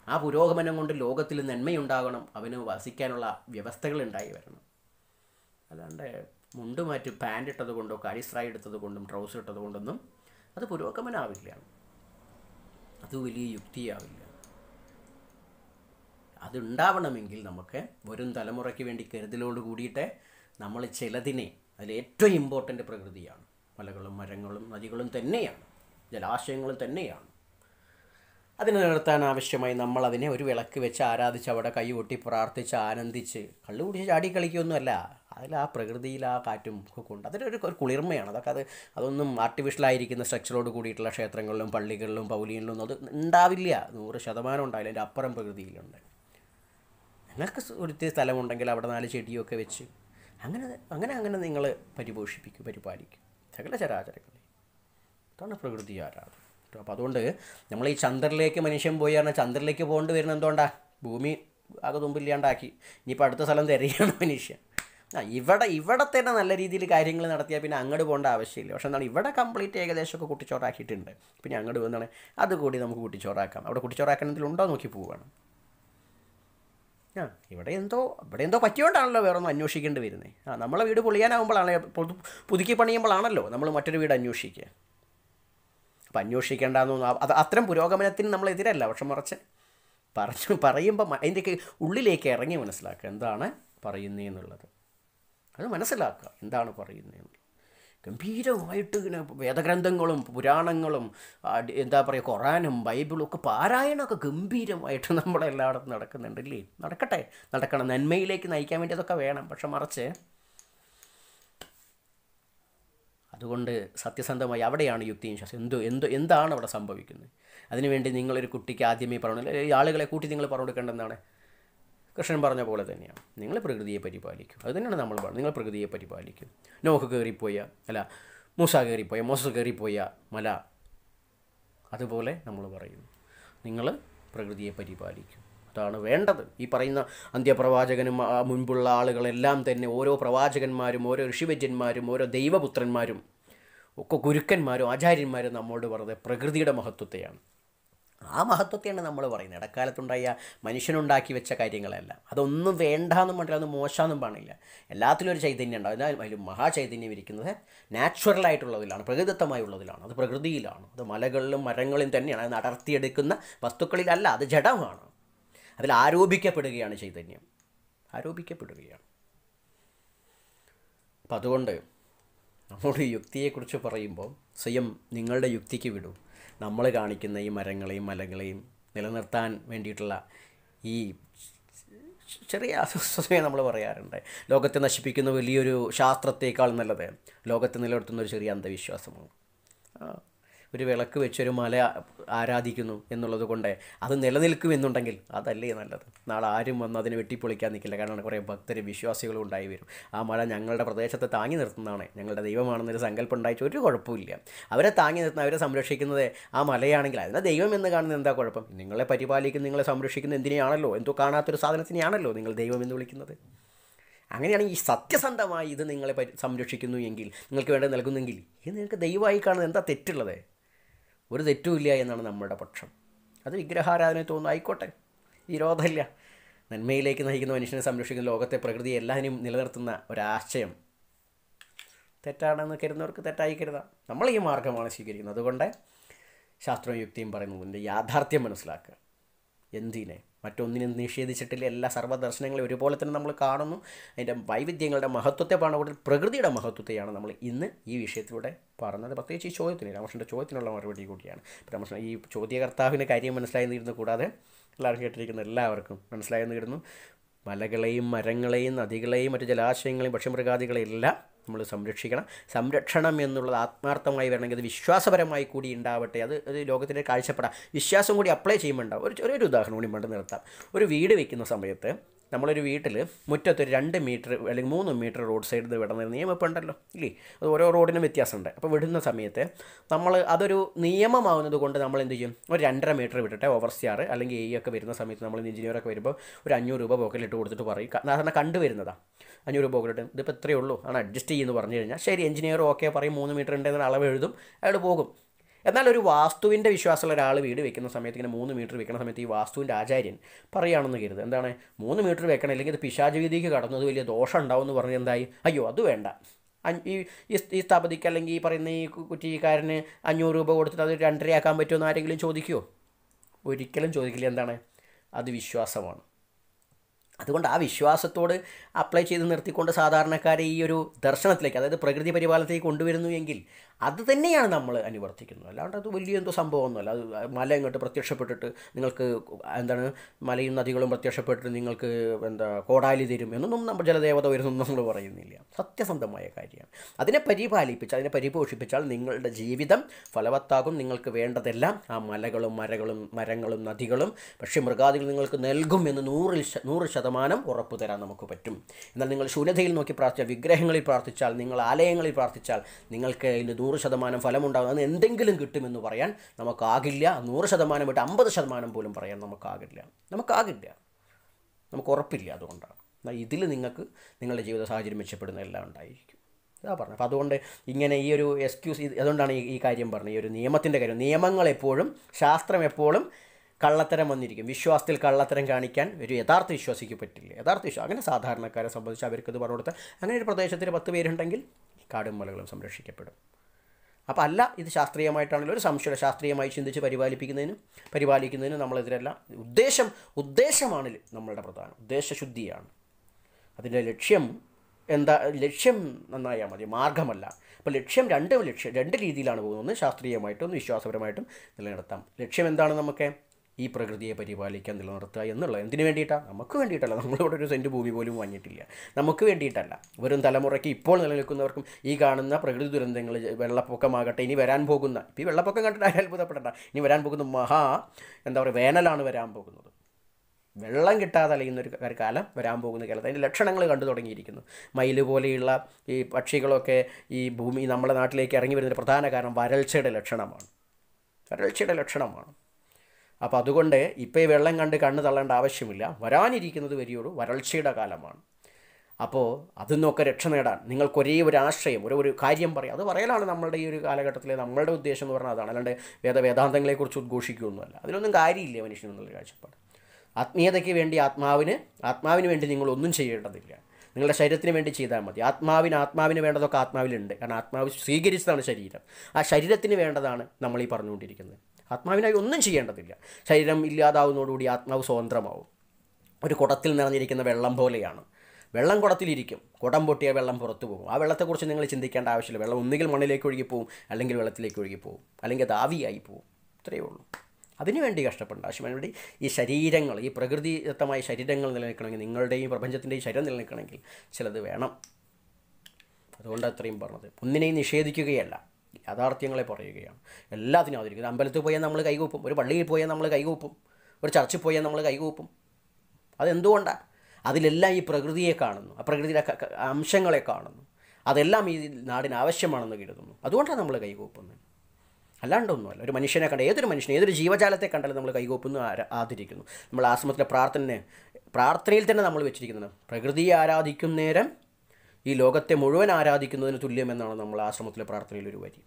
ആ പുരോഗമനം കൊണ്ട് ലോകത്തിൽ നന്മയുണ്ടാകണം അവന് വസിക്കാനുള്ള വ്യവസ്ഥകൾ ഉണ്ടായി വരണം അല്ലാണ്ട് മുണ്ട് മാറ്റി പാൻ്റ് ഇട്ടത് കൊണ്ടോ കാലിസ്രായി എടുത്തത് കൊണ്ടും ട്രൗസർ ഇട്ടത് കൊണ്ടൊന്നും അത് പുരോഗമനാവില്ല അത് വലിയ യുക്തിയാവില്ല അതുണ്ടാവണമെങ്കിൽ നമുക്ക് വരും തലമുറയ്ക്ക് വേണ്ടി കരുതലോട് കൂടിയിട്ട് നമ്മൾ ചിലതിനെ അതിലേറ്റവും ഇമ്പോർട്ടൻ്റ് പ്രകൃതിയാണ് മലകളും മരങ്ങളും നദികളും തന്നെയാണ് ജലാശയങ്ങളും തന്നെയാണ് അതിനെ നിലനിർത്താൻ ആവശ്യമായി നമ്മൾ അതിനെ ഒരു വിളക്ക് വെച്ച് ആരാധിച്ച് അവിടെ കൈ കൊട്ടി പ്രാർത്ഥിച്ച് ആനന്ദിച്ച് കള്ളു കുടിച്ച് ചാടി കളിക്കുകയൊന്നുമല്ല അതിൽ ആ പ്രകൃതിയിൽ ആ കാറ്റും ഒക്കെ കൊണ്ട് അതിലൊരു ഒരു കുളിർമയാണ് അതൊക്കെ അത് അതൊന്നും ആർട്ടിഫിഷ്യലായിരിക്കുന്ന സ്ട്രക്ചറോട് കൂടിയിട്ടുള്ള ക്ഷേത്രങ്ങളിലും പള്ളികളിലും പൗലികളിലും ഒന്നും അത് ഉണ്ടാവില്ല നൂറ് ശതമാനം ഉണ്ടാവില്ല അതിൻ്റെ അപ്പുറം പ്രകൃതിയിലുണ്ട് നിങ്ങൾക്ക് ഒരു സ്ഥലമുണ്ടെങ്കിൽ അവിടെ നാല് ചെടിയൊക്കെ വെച്ച് അങ്ങനെ അങ്ങനെ അങ്ങനെ നിങ്ങൾ പരിപോഷിപ്പിക്കും പരിപാലിക്കും സകല ചരാചരങ്ങളെ അതാണ് പ്രകൃതി ആരാധന കേട്ടോ അപ്പോൾ അതുകൊണ്ട് നമ്മൾ ഈ ചന്ദ്രനിലേക്ക് മനുഷ്യൻ പോയി പറഞ്ഞാൽ ചന്ദ്രനിലേക്ക് പോകേണ്ടി വരുന്നത് എന്തുകൊണ്ടാ ഭൂമി ആകെ തുമ്പില്ലാണ്ടാക്കി ഇനിയിപ്പോൾ അടുത്ത സ്ഥലം തിരയാണ് മനുഷ്യൻ ആ ഇവിടെ ഇവിടെ തന്നെ നല്ല രീതിയിൽ കാര്യങ്ങൾ നടത്തിയാൽ പിന്നെ അങ്ങോട്ട് പോകേണ്ട ആവശ്യമില്ല പക്ഷെ എന്താണ് ഇവിടെ കംപ്ലീറ്റ് ഏകദേശമൊക്കെ കുട്ടിച്ചോറാക്കിയിട്ടുണ്ട് പിന്നെ അങ്ങോട്ട് പോകുന്നതാണ് അതുകൂടി നമുക്ക് കുട്ടിച്ചോറാക്കാം അവിടെ ഉണ്ടോ നോക്കി പോവുകയാണ് ആ ഇവിടെ എന്തോ ഇവിടെ എന്തോ പറ്റിയോണ്ടാണല്ലോ വേറെ ഒന്നും അന്വേഷിക്കേണ്ടി വരുന്നത് ആ നമ്മളെ വീട് പൊളിയാനാകുമ്പോഴാണ് പുതുക്കി പണിയുമ്പോഴാണല്ലോ നമ്മൾ മറ്റൊരു വീട് അന്വേഷിക്കുക അപ്പം അന്വേഷിക്കേണ്ടെന്നൊന്നും അത് അത്തരം പുരോഗമനത്തിന് നമ്മൾ എതിരല്ല പക്ഷെ മറിച്ച് പറഞ്ഞു പറയുമ്പോൾ അതിൻ്റെയൊക്കെ ഉള്ളിലേക്ക് ഇറങ്ങി മനസ്സിലാക്കുക എന്താണ് പറയുന്നതെന്നുള്ളത് അത് മനസ്സിലാക്കുക എന്താണ് പറയുന്നതെന്നുള്ളത് ഗംഭീരമായിട്ട് ഇങ്ങനെ വേദഗ്രന്ഥങ്ങളും പുരാണങ്ങളും എന്താ പറയുക ഖുറാനും ബൈബിളും ഒക്കെ പാരായണമൊക്കെ ഗംഭീരമായിട്ട് നമ്മളെല്ലായിടത്തും നടക്കുന്നുണ്ടല്ലേ നടക്കട്ടെ നടക്കണം നന്മയിലേക്ക് നയിക്കാൻ വേണ്ടി അതൊക്കെ വേണം പക്ഷെ മറിച്ച് അതുകൊണ്ട് സത്യസന്ധമായി അവിടെയാണ് യുക്തിയും ശാസ്ത്രം എന്തോ എന്തോ എന്താണ് അവിടെ സംഭവിക്കുന്നത് അതിനുവേണ്ടി നിങ്ങളൊരു കുട്ടിക്ക് ആദ്യമേ പറഞ്ഞു ഈ ആളുകളെ കൂട്ടി നിങ്ങൾ പറഞ്ഞു കൊടുക്കേണ്ടതെന്നാണ് കൃഷ്ണൻ പറഞ്ഞ പോലെ തന്നെയാണ് നിങ്ങൾ പ്രകൃതിയെ പരിപാലിക്കും അത് തന്നെയാണ് നമ്മൾ പറഞ്ഞത് നിങ്ങൾ പ്രകൃതിയെ പരിപാലിക്കും നോക്ക് കയറിപ്പോയ അല്ല മൂസ കയറിപ്പോയ മോസസ് കയറിപ്പോയ മല അതുപോലെ നമ്മൾ പറയുന്നു നിങ്ങൾ പ്രകൃതിയെ പരിപാലിക്കും അതാണ് വേണ്ടത് ഈ പറയുന്ന അന്ത്യപ്രവാചകനും മുൻപുള്ള ആളുകളെല്ലാം തന്നെ ഓരോ പ്രവാചകന്മാരും ഓരോ ഋഷിവജ്യന്മാരും ഓരോ ദൈവപുത്രന്മാരും ഒക്കെ ഗുരുക്കന്മാരും ആചാര്യന്മാരും നമ്മോട് പറഞ്ഞത് പ്രകൃതിയുടെ മഹത്വത്തെയാണ് ആ മഹത്വത്തെയാണ് നമ്മൾ പറയുന്നത് ഇടക്കാലത്തുണ്ടായ മനുഷ്യനുണ്ടാക്കി വെച്ച കാര്യങ്ങളല്ല അതൊന്നും വേണ്ടാന്നും പറഞ്ഞില്ല അത് മോശമെന്നും പറഞ്ഞില്ല എല്ലാത്തിലും ഒരു ചൈതന്യം ഉണ്ടാവും എന്നാൽ അതിൽ മഹാചൈതന്യം ഇരിക്കുന്നത് നാച്ചുറലായിട്ടുള്ളതിലാണ് പ്രകൃതിത്വമായുള്ളതിലാണ് അത് പ്രകൃതിയിലാണ് അത് മലകളിലും മരങ്ങളിലും തന്നെയാണ് അത് അടർത്തിയെടുക്കുന്ന വസ്തുക്കളിലല്ല അത് ജഡമാണ് അതിൽ ആരോപിക്കപ്പെടുകയാണ് ചൈതന്യം ആരോപിക്കപ്പെടുകയാണ് അപ്പം അതുകൊണ്ട് നമ്മുടെ യുക്തിയെക്കുറിച്ച് പറയുമ്പോൾ സ്വയം നിങ്ങളുടെ യുക്തിക്ക് വിടും നമ്മൾ കാണിക്കുന്ന ഈ മരങ്ങളെയും മലങ്ങളെയും നിലനിർത്താൻ വേണ്ടിയിട്ടുള്ള ഈ ചെറിയ അസ്വസ്ഥതയെ നമ്മൾ പറയാറുണ്ട് ലോകത്തെ നശിപ്പിക്കുന്ന വലിയൊരു ശാസ്ത്രത്തേക്കാൾ നല്ലത് ലോകത്തെ നിലനിർത്തുന്ന ഒരു ചെറിയ അന്ധവിശ്വാസമാണ് ഒരു വിളക്ക് വെച്ചൊരു മല ആരാധിക്കുന്നു എന്നുള്ളത് കൊണ്ട് അത് നിലനിൽക്കുമെന്നുണ്ടെങ്കിൽ അതല്ലേ നല്ലത് നാളെ ആരും വന്ന് അതിനെ വെട്ടിപ്പൊളിക്കാൻ നിൽക്കില്ല കാരണം കുറേ ഭക്തരും വിശ്വാസികളും ഉണ്ടായി വരും ആ മല ഞങ്ങളുടെ പ്രദേശത്തെ താങ്ങി നിർത്തുന്നതാണ് ഞങ്ങളുടെ ദൈവമാണെന്നൊരു സങ്കല്പം ഉണ്ടായിച്ച ഒരു കുഴപ്പമില്ല അവരെ താങ്ങി നിർത്തുന്ന അവരെ സംരക്ഷിക്കുന്നത് ആ മലയാണെങ്കിൽ അതിനെ ദൈവം എന്ന് കാണുന്നത് എന്താ കുഴപ്പം നിങ്ങളെ പരിപാലിക്കുന്ന നിങ്ങളെ സംരക്ഷിക്കുന്ന എന്തിനെയാണല്ലോ എന്തോ കാണാത്തൊരു സാധനത്തിനെയാണല്ലോ നിങ്ങൾ ദൈവം എന്ന് വിളിക്കുന്നത് അങ്ങനെയാണെങ്കിൽ ഈ സത്യസന്ധമായി ഇത് നിങ്ങളെ സംരക്ഷിക്കുന്നു എങ്കിൽ നിങ്ങൾക്ക് വേണ്ടത് നൽകുന്നെങ്കിൽ ഇത് നിങ്ങൾക്ക് ദൈവമായി കാണുന്നത് എന്താ തെറ്റുള്ളത് ഒരു തെറ്റുമില്ല എന്നാണ് നമ്മുടെ പക്ഷം അത് വിഗ്രഹാരാധന തോന്നുന്നു ആയിക്കോട്ടെ ഈ നന്മയിലേക്ക് നയിക്കുന്ന മനുഷ്യനെ സംരക്ഷിക്കുന്ന ലോകത്തെ പ്രകൃതി എല്ലാവരും നിലനിർത്തുന്ന ഒരാശയം തെറ്റാണെന്ന് കരുതുന്നവർക്ക് തെറ്റായി കരുതാം നമ്മൾ ഈ മാർഗമാണ് സ്വീകരിക്കുന്നത് അതുകൊണ്ട് ശാസ്ത്രവും യുക്തിയും പറയുന്നതിൻ്റെ യാഥാർത്ഥ്യം മനസ്സിലാക്കുക എന്തിനെ മറ്റൊന്നിനും നിഷേധിച്ചിട്ടില്ല എല്ലാ സർവ്വദർശനങ്ങളും ഒരുപോലെ തന്നെ നമ്മൾ കാണുന്നു അതിൻ്റെ വൈവിധ്യങ്ങളുടെ മഹത്വത്തെ പാടുമ്പോൾ പ്രകൃതിയുടെ മഹത്വത്തെയാണ് നമ്മൾ ഇന്ന് ഈ വിഷയത്തിലൂടെ പറഞ്ഞത് പ്രത്യേകിച്ച് ഈ ചോദ്യത്തിന് രാമകൃഷ്ണൻ്റെ ചോദ്യത്തിനുള്ള മറുപടി കൂടിയാണ് രാമകൃഷ്ണൻ ഈ ചോദ്യകർത്താവിൻ്റെ കാര്യം മനസ്സിലായെന്നിരുന്നു കൂടാതെ എല്ലാവരും കേട്ടിരിക്കുന്ന എല്ലാവർക്കും മനസ്സിലായെന്നിരുന്നു മലകളെയും മരങ്ങളെയും നദികളെയും മറ്റു ജലാശയങ്ങളെയും പക്ഷിമൃഗാദികളെയും എല്ലാം നമ്മൾ സംരക്ഷിക്കണം സംരക്ഷണം എന്നുള്ളത് ആത്മാർത്ഥമായി വരണമെങ്കിൽ അത് വിശ്വാസപരമായി കൂടി ഉണ്ടാവട്ടെ അത് ഒരു ലോകത്തിൻ്റെ കാഴ്ചപ്പെടാം വിശ്വാസം കൂടി അപ്ലൈ ചെയ്യുമ്പോൾ ഉണ്ടാവും ഒരു ചെറിയൊരു ഉദാഹരണം കൂടി പണ്ട് നിർത്താം ഒരു വീട് വയ്ക്കുന്ന സമയത്ത് നമ്മളൊരു വീട്ടിൽ മുറ്റത്തൊരു രണ്ട് മീറ്റർ അല്ലെങ്കിൽ മൂന്ന് മീറ്റർ റോഡ് സൈഡിൽ വിടുന്ന നിയമം ഉണ്ടല്ലോ ഇല്ലേ അത് ഓരോ റോഡിനും വ്യത്യാസമുണ്ട് അപ്പോൾ വിടുന്ന സമയത്ത് നമ്മൾ അതൊരു നിയമമാവുന്നത് കൊണ്ട് നമ്മൾ എന്ത് ചെയ്യും ഒരു രണ്ടര മീറ്റർ വിട്ടിട്ട് ഓവർ സ്റ്റാർ അല്ലെങ്കിൽ എ e ഒക്കെ വരുന്ന സമയത്ത് നമ്മൾ എഞ്ചിനീയറൊക്കെ വരുമ്പോൾ ഒരു അഞ്ഞൂറ് രൂപ പോക്കലിട്ട് കൊടുത്തിട്ട് പറയും സാധാരണ കണ്ടുവരുന്നതാണ് അഞ്ഞൂറ് രൂപ പോക്കലിട്ട് ഇതിപ്പോൾ ഇത്രയേ ഉള്ളൂ ആണ് അഡ്ജസ്റ്റ് ചെയ്യുന്നു പറഞ്ഞു കഴിഞ്ഞാൽ ശരി എഞ്ചിനീയർ ഓക്കെ പറയും മൂന്ന് മീറ്റർ ഉണ്ടെന്ന അളവ് എഴുതും അയാൾ പോകും എന്നാൽ ഒരു വാസ്തുവിൻ്റെ വിശ്വാസമുള്ള ഒരാൾ വീട് വെക്കുന്ന സമയത്ത് ഇങ്ങനെ മൂന്ന് മീറ്റർ വെക്കുന്ന സമയത്ത് ഈ വാസ്തുവിൻ്റെ ആചാര്യൻ പറയുകയാണെന്ന് കരുത് എന്താണ് മൂന്ന് മീറ്റർ വെക്കണം അല്ലെങ്കിൽ ഇത് പിശാചവീതിക്ക് കടന്നത് വലിയ ദോഷം ഉണ്ടാവും എന്ന് പറഞ്ഞ് എന്തായി അയ്യോ അത് വേണ്ട ഈ ഈ സ്ഥാപതിക്ക് അല്ലെങ്കിൽ ഈ പറയുന്ന ഈ കുറ്റിക്കാരന് അഞ്ഞൂറ് രൂപ കൊടുത്തിട്ട് അത് രണ്ടരയാക്കാൻ പറ്റുമെന്ന് ആരെങ്കിലും ചോദിക്കുമോ ഒരിക്കലും ചോദിക്കില്ല എന്താണ് അത് വിശ്വാസമാണ് അതുകൊണ്ട് ആ വിശ്വാസത്തോട് അപ്ലൈ ചെയ്ത് നിർത്തിക്കൊണ്ട് സാധാരണക്കാരെ ഈ ഒരു ദർശനത്തിലേക്ക് അതായത് പ്രകൃതി പരിപാലനത്തേക്ക് കൊണ്ടുവരുന്നു എങ്കിൽ അത് തന്നെയാണ് നമ്മൾ അനുവർത്തിക്കുന്നത് അല്ലാണ്ട് അത് വലിയ എന്തോ സംഭവമൊന്നുമല്ല അത് മല ഇങ്ങോട്ട് പ്രത്യക്ഷപ്പെട്ടിട്ട് നിങ്ങൾക്ക് എന്താണ് മലയും നദികളും പ്രത്യക്ഷപ്പെട്ടിട്ട് നിങ്ങൾക്ക് എന്താ കോടാലി തരും എന്നൊന്നും നമ്മൾ ജലദേവത വരുന്നൊന്നും നമ്മൾ പറയുന്നില്ല സത്യസന്ധമായ കാര്യമാണ് അതിനെ പരിപാലിപ്പിച്ച് അതിനെ പരിപോഷിപ്പിച്ചാൽ നിങ്ങളുടെ ജീവിതം ഫലവത്താകും നിങ്ങൾക്ക് വേണ്ടതെല്ലാം ആ മലകളും മരകളും മരങ്ങളും നദികളും പക്ഷേ മൃഗാദികൾ നിങ്ങൾക്ക് നൽകും എന്ന് നൂറിൽ നൂറ് ശതമാനം ഉറപ്പ് തരാൻ നമുക്ക് പറ്റും എന്നാൽ നിങ്ങൾ ശൂന്യതയിൽ നോക്കി പ്രാർത്ഥിച്ചാൽ വിഗ്രഹങ്ങളിൽ പ്രാർത്ഥിച്ചാൽ നിങ്ങൾ ആലയങ്ങളിൽ പ്രാർത്ഥിച്ചാൽ നിങ്ങൾക്ക് അതിൻ്റെ നൂറ് ശതമാനം ഫലമുണ്ടാകുന്ന എന്തെങ്കിലും കിട്ടുമെന്ന് പറയാൻ നമുക്കാകില്ല നൂറ് ശതമാനം വിട്ട് അമ്പത് ശതമാനം പോലും പറയാൻ നമുക്കാകില്ല നമുക്കാകില്ല നമുക്ക് ഉറപ്പില്ല അതുകൊണ്ടാണ് എന്നാൽ ഇതിൽ നിങ്ങൾക്ക് നിങ്ങളുടെ ജീവിത സാഹചര്യം മെച്ചപ്പെടുന്ന എല്ലാം ഉണ്ടായിരിക്കും ഇതാ പറഞ്ഞത് അപ്പോൾ അതുകൊണ്ട് ഇങ്ങനെ ഈ ഒരു എക്സ്ക്യൂസ് അതുകൊണ്ടാണ് ഈ കാര്യം പറഞ്ഞത് ഈ ഒരു നിയമത്തിൻ്റെ കാര്യം നിയമങ്ങൾ എപ്പോഴും ശാസ്ത്രം എപ്പോഴും കള്ളത്തരം വന്നിരിക്കും വിശ്വാസത്തിൽ കള്ളത്തരം കാണിക്കാൻ ഒരു യഥാർത്ഥ വിശ്വാസിക്ക് പറ്റില്ല യഥാർത്ഥ വിശ്വാസം അങ്ങനെ സാധാരണക്കാരെ സംബന്ധിച്ച് അവർക്ക് ഇത് പറഞ്ഞു കൊടുത്താൽ അങ്ങനെ ഒരു പ്രദേശത്തിൽ പത്ത് പേരുണ്ടെങ്കിൽ കാടും മലകളും സംരക്ഷിക്കപ്പെടും അപ്പോൾ അല്ല ഇത് ശാസ്ത്രീയമായിട്ടാണെങ്കിലും ഒരു സംശയ ശാസ്ത്രീയമായി ചിന്തിച്ച് പരിപാലിപ്പിക്കുന്നതിനും പരിപാലിക്കുന്നതിനും നമ്മളെതിരല്ല ഉദ്ദേശം ഉദ്ദേശമാണ് നമ്മളുടെ പ്രധാനം ഉദ്ദേശശുദ്ധിയാണ് അതിൻ്റെ ലക്ഷ്യം എന്താ ലക്ഷ്യം നന്നായാൽ മതി മാർഗമല്ല അപ്പോൾ ലക്ഷ്യം രണ്ട് ലക്ഷ്യം രണ്ട് രീതിയിലാണ് പോകുന്നത് ശാസ്ത്രീയമായിട്ടും വിശ്വാസപരമായിട്ടും നിലനിർത്താം ലക്ഷ്യം എന്താണ് നമുക്ക് ഈ പ്രകൃതിയെ പരിപാലിക്കാൻ നിലനിർത്തുക എന്നുള്ളത് എന്തിനു വേണ്ടിയിട്ടാണ് നമുക്ക് വേണ്ടിയിട്ടല്ല നമ്മളിവിടെ ഒരു സെൻറ്റ് ഭൂമി പോലും വാങ്ങിയിട്ടില്ല നമുക്ക് വേണ്ടിയിട്ടല്ല വരും തലമുറയ്ക്ക് ഇപ്പോൾ നിലനിൽക്കുന്നവർക്കും ഈ കാണുന്ന പ്രകൃതി ദുരന്തങ്ങൾ വെള്ളപ്പൊക്കമാകട്ടെ ഇനി വരാൻ പോകുന്ന ഇപ്പോൾ ഈ വെള്ളപ്പൊക്കം കണ്ടിട്ട് അത്ഭുതപ്പെടണ്ട ഇനി വരാൻ പോകുന്ന മഹാ എന്താ പറയുക വേനലാണ് വരാൻ പോകുന്നത് വെള്ളം കിട്ടാതെ അലയുന്ന ഒരു കാലം വരാൻ പോകുന്ന കാലത്ത് അതിൻ്റെ ലക്ഷണങ്ങൾ കണ്ടു തുടങ്ങിയിരിക്കുന്നു മയിൽ പോലെയുള്ള ഈ പക്ഷികളൊക്കെ ഈ ഭൂമി നമ്മുടെ നാട്ടിലേക്ക് ഇറങ്ങി വരുന്നതിൻ്റെ പ്രധാന കാരണം വരൾച്ചയുടെ ലക്ഷണമാണ് വരൾച്ചയുടെ ലക്ഷണമാണ് അപ്പോൾ അതുകൊണ്ട് ഇപ്പോൾ ഈ വെള്ളം കണ്ട് കണ്ണ് തള്ളേണ്ട ആവശ്യമില്ല വരാനിരിക്കുന്നത് വരികയുള്ളൂ വരൾച്ചയുടെ കാലമാണ് അപ്പോൾ അതിൽ നിന്നൊക്കെ രക്ഷ നേടാൻ നിങ്ങൾക്കൊരേ ഒരേ ഒരു ആശ്രയം ഒരു ഒരു കാര്യം പറയാം അത് പറയലാണ് നമ്മളുടെ ഈ ഒരു കാലഘട്ടത്തിലെ നമ്മളുടെ ഉദ്ദേശം എന്ന് പറഞ്ഞാൽ അതാണ് അല്ലാണ്ട് വേദ വേദാന്തങ്ങളെക്കുറിച്ച് ഉദ്ഘോഷിക്കുകയൊന്നുമല്ല അതിലൊന്നും കാര്യമില്ല മനുഷ്യൻ എന്നുള്ള കാഴ്ചപ്പാട് ആത്മീയതയ്ക്ക് വേണ്ടി ആത്മാവിന് ആത്മാവിന് വേണ്ടി നിങ്ങൾ ഒന്നും ചെയ്യേണ്ടതില്ല നിങ്ങളുടെ ശരീരത്തിന് വേണ്ടി ചെയ്താൽ മതി ആത്മാവിന് ആത്മാവിന് വേണ്ടതൊക്കെ ആത്മാവിലുണ്ട് കാരണം ആത്മാവ് സ്വീകരിച്ചതാണ് ശരീരം ആ ശരീരത്തിന് വേണ്ടതാണ് നമ്മൾ ഈ പറഞ്ഞുകൊണ്ടിരിക്കുന്നത് ആത്മാവിനായി ഒന്നും ചെയ്യേണ്ടതില്ല ശരീരം ഇല്ലാതാവുന്നതോടുകൂടി ആത്മാവ് സ്വതന്ത്രമാവും ഒരു കുടത്തിൽ നിറഞ്ഞിരിക്കുന്ന വെള്ളം പോലെയാണ് വെള്ളം കുടത്തിലിരിക്കും കുടം പൊട്ടിയ വെള്ളം പുറത്തു പോകും ആ വെള്ളത്തെക്കുറിച്ച് നിങ്ങൾ ചിന്തിക്കേണ്ട ആവശ്യമില്ല വെള്ളം ഒന്നുകിൽ മണ്ണിലേക്ക് ഒഴുകിപ്പോവും അല്ലെങ്കിൽ വെള്ളത്തിലേക്ക് ഒഴുകിപ്പോവും അല്ലെങ്കിൽ അത് ആവിയായി പോവും ഇത്രയേ ഉള്ളൂ അതിനുവേണ്ടി കഷ്ടപ്പെടേണ്ട ആവശ്യം വേണ്ടി ഈ ശരീരങ്ങൾ ഈ പ്രകൃതിദത്തമായ ശരീരങ്ങൾ നിലനിൽക്കണമെങ്കിൽ നിങ്ങളുടെയും പ്രപഞ്ചത്തിൻ്റെയും ശരീരം നിലനിൽക്കണമെങ്കിൽ ചിലത് വേണം അതുകൊണ്ട് അത്രയും പറഞ്ഞത് ഒന്നിനെയും നിഷേധിക്കുകയല്ല യാഥാർത്ഥ്യങ്ങളെ പറയുകയാണ് എല്ലാത്തിനും അവതരിക്കുന്നത് അമ്പലത്തിൽ പോയാൽ നമ്മൾ കൈകൂപ്പും ഒരു പള്ളിയിൽ പോയാൽ നമ്മൾ കൈകൂപ്പും ഒരു ചർച്ചിൽ പോയാൽ നമ്മൾ കൈകൂപ്പും അതെന്തുകൊണ്ടാണ് അതിലെല്ലാം ഈ പ്രകൃതിയെ കാണുന്നു ആ പ്രകൃതിയുടെ അംശങ്ങളെ കാണുന്നു അതെല്ലാം ഈ നാടിന് ആവശ്യമാണെന്ന് കരുതുന്നു അതുകൊണ്ടാണ് നമ്മൾ കൈകൂപ്പുന്നത് അല്ലാണ്ടൊന്നുമല്ല ഒരു മനുഷ്യനെ കണ്ട ഏതൊരു മനുഷ്യനെ ഏതൊരു ജീവജാലത്തെ കണ്ടാലും നമ്മൾ കൈകോപ്പുന്നു ആദരിക്കുന്നു നമ്മൾ ആശ്രമത്തിലെ പ്രാർത്ഥനയെ പ്രാർത്ഥനയിൽ തന്നെ നമ്മൾ വെച്ചിരിക്കുന്നത് പ്രകൃതിയെ ആരാധിക്കുന്നേരം ഈ ലോകത്തെ മുഴുവൻ ആരാധിക്കുന്നതിന് തുല്യമെന്നാണ് നമ്മൾ ആശ്രമത്തിലെ പ്രാർത്ഥനയിൽ ഒരു വരി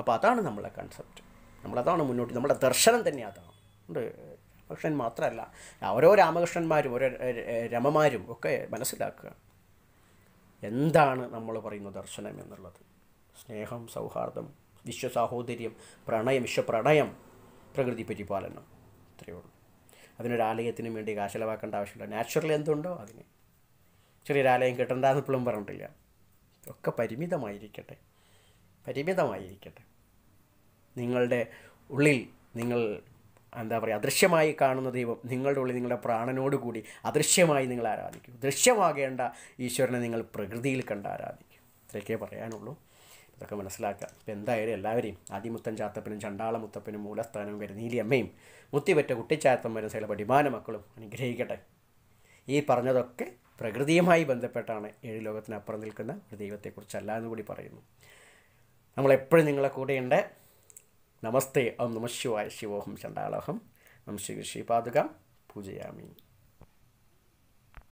അപ്പോൾ അതാണ് നമ്മളെ കൺസെപ്റ്റ് നമ്മളതാണ് മുന്നോട്ട് നമ്മുടെ ദർശനം തന്നെ അതാണ് ഉണ്ട് രാമകൃഷ്ണൻ മാത്രമല്ല ഓരോ രാമകൃഷ്ണന്മാരും ഓരോ രമമാരും ഒക്കെ മനസ്സിലാക്കുക എന്താണ് നമ്മൾ പറയുന്ന ദർശനം എന്നുള്ളത് സ്നേഹം സൗഹാർദ്ദം വിശ്വസാഹോദര്യം പ്രണയം വിശ്വപ്രണയം പ്രകൃതി പരിപാലനം ഇത്രയേ ഉള്ളൂ അതിനൊരാലയത്തിനും വേണ്ടി കാശലവാക്കേണ്ട ആവശ്യമില്ല നാച്ചുറൽ എന്തുണ്ടോ അതിന് ചെറിയൊരാലയം കിട്ടണ്ടെന്ന് ഇപ്പോഴും പറഞ്ഞിട്ടില്ല ഒക്കെ പരിമിതമായിരിക്കട്ടെ പരിമിതമായിരിക്കട്ടെ നിങ്ങളുടെ ഉള്ളിൽ നിങ്ങൾ എന്താ പറയുക അദൃശ്യമായി കാണുന്ന ദൈവം നിങ്ങളുടെ ഉള്ളിൽ നിങ്ങളുടെ പ്രാണനോട് കൂടി അദൃശ്യമായി നിങ്ങൾ ആരാധിക്കും ദൃശ്യമാകേണ്ട ഈശ്വരനെ നിങ്ങൾ പ്രകൃതിയിൽ കണ്ട് ആരാധിക്കും ഇത്രയൊക്കെ പറയാനുള്ളൂ ഇതൊക്കെ മനസ്സിലാക്കുക ഇപ്പം എന്തായാലും എല്ലാവരെയും ആദിമുത്തൻ ചാത്തപ്പനും ചണ്ടാള മുത്തപ്പനും മൂലസ്ഥാനവും വരുന്നീലി അമ്മയും മുത്തിപറ്റ കുട്ടിച്ചാത്തമ്മരും സൈല പടിമാന മക്കളും അനുഗ്രഹിക്കട്ടെ ഈ പറഞ്ഞതൊക്കെ പ്രകൃതിയുമായി ബന്ധപ്പെട്ടാണ് ഏഴ് ലോകത്തിനപ്പുറം നിൽക്കുന്ന ഒരു ദൈവത്തെക്കുറിച്ചല്ല എന്ന് കൂടി പറയുന്നു നമ്മളെപ്പോഴും നിങ്ങളെ കൂടെയുണ്ട് നമസ്തേ ഓം നമശിവായ ശിവോഹം ചണ്ടാളഹം നമ ശ്രീ ശ്രീപാതുക പൂജയാമി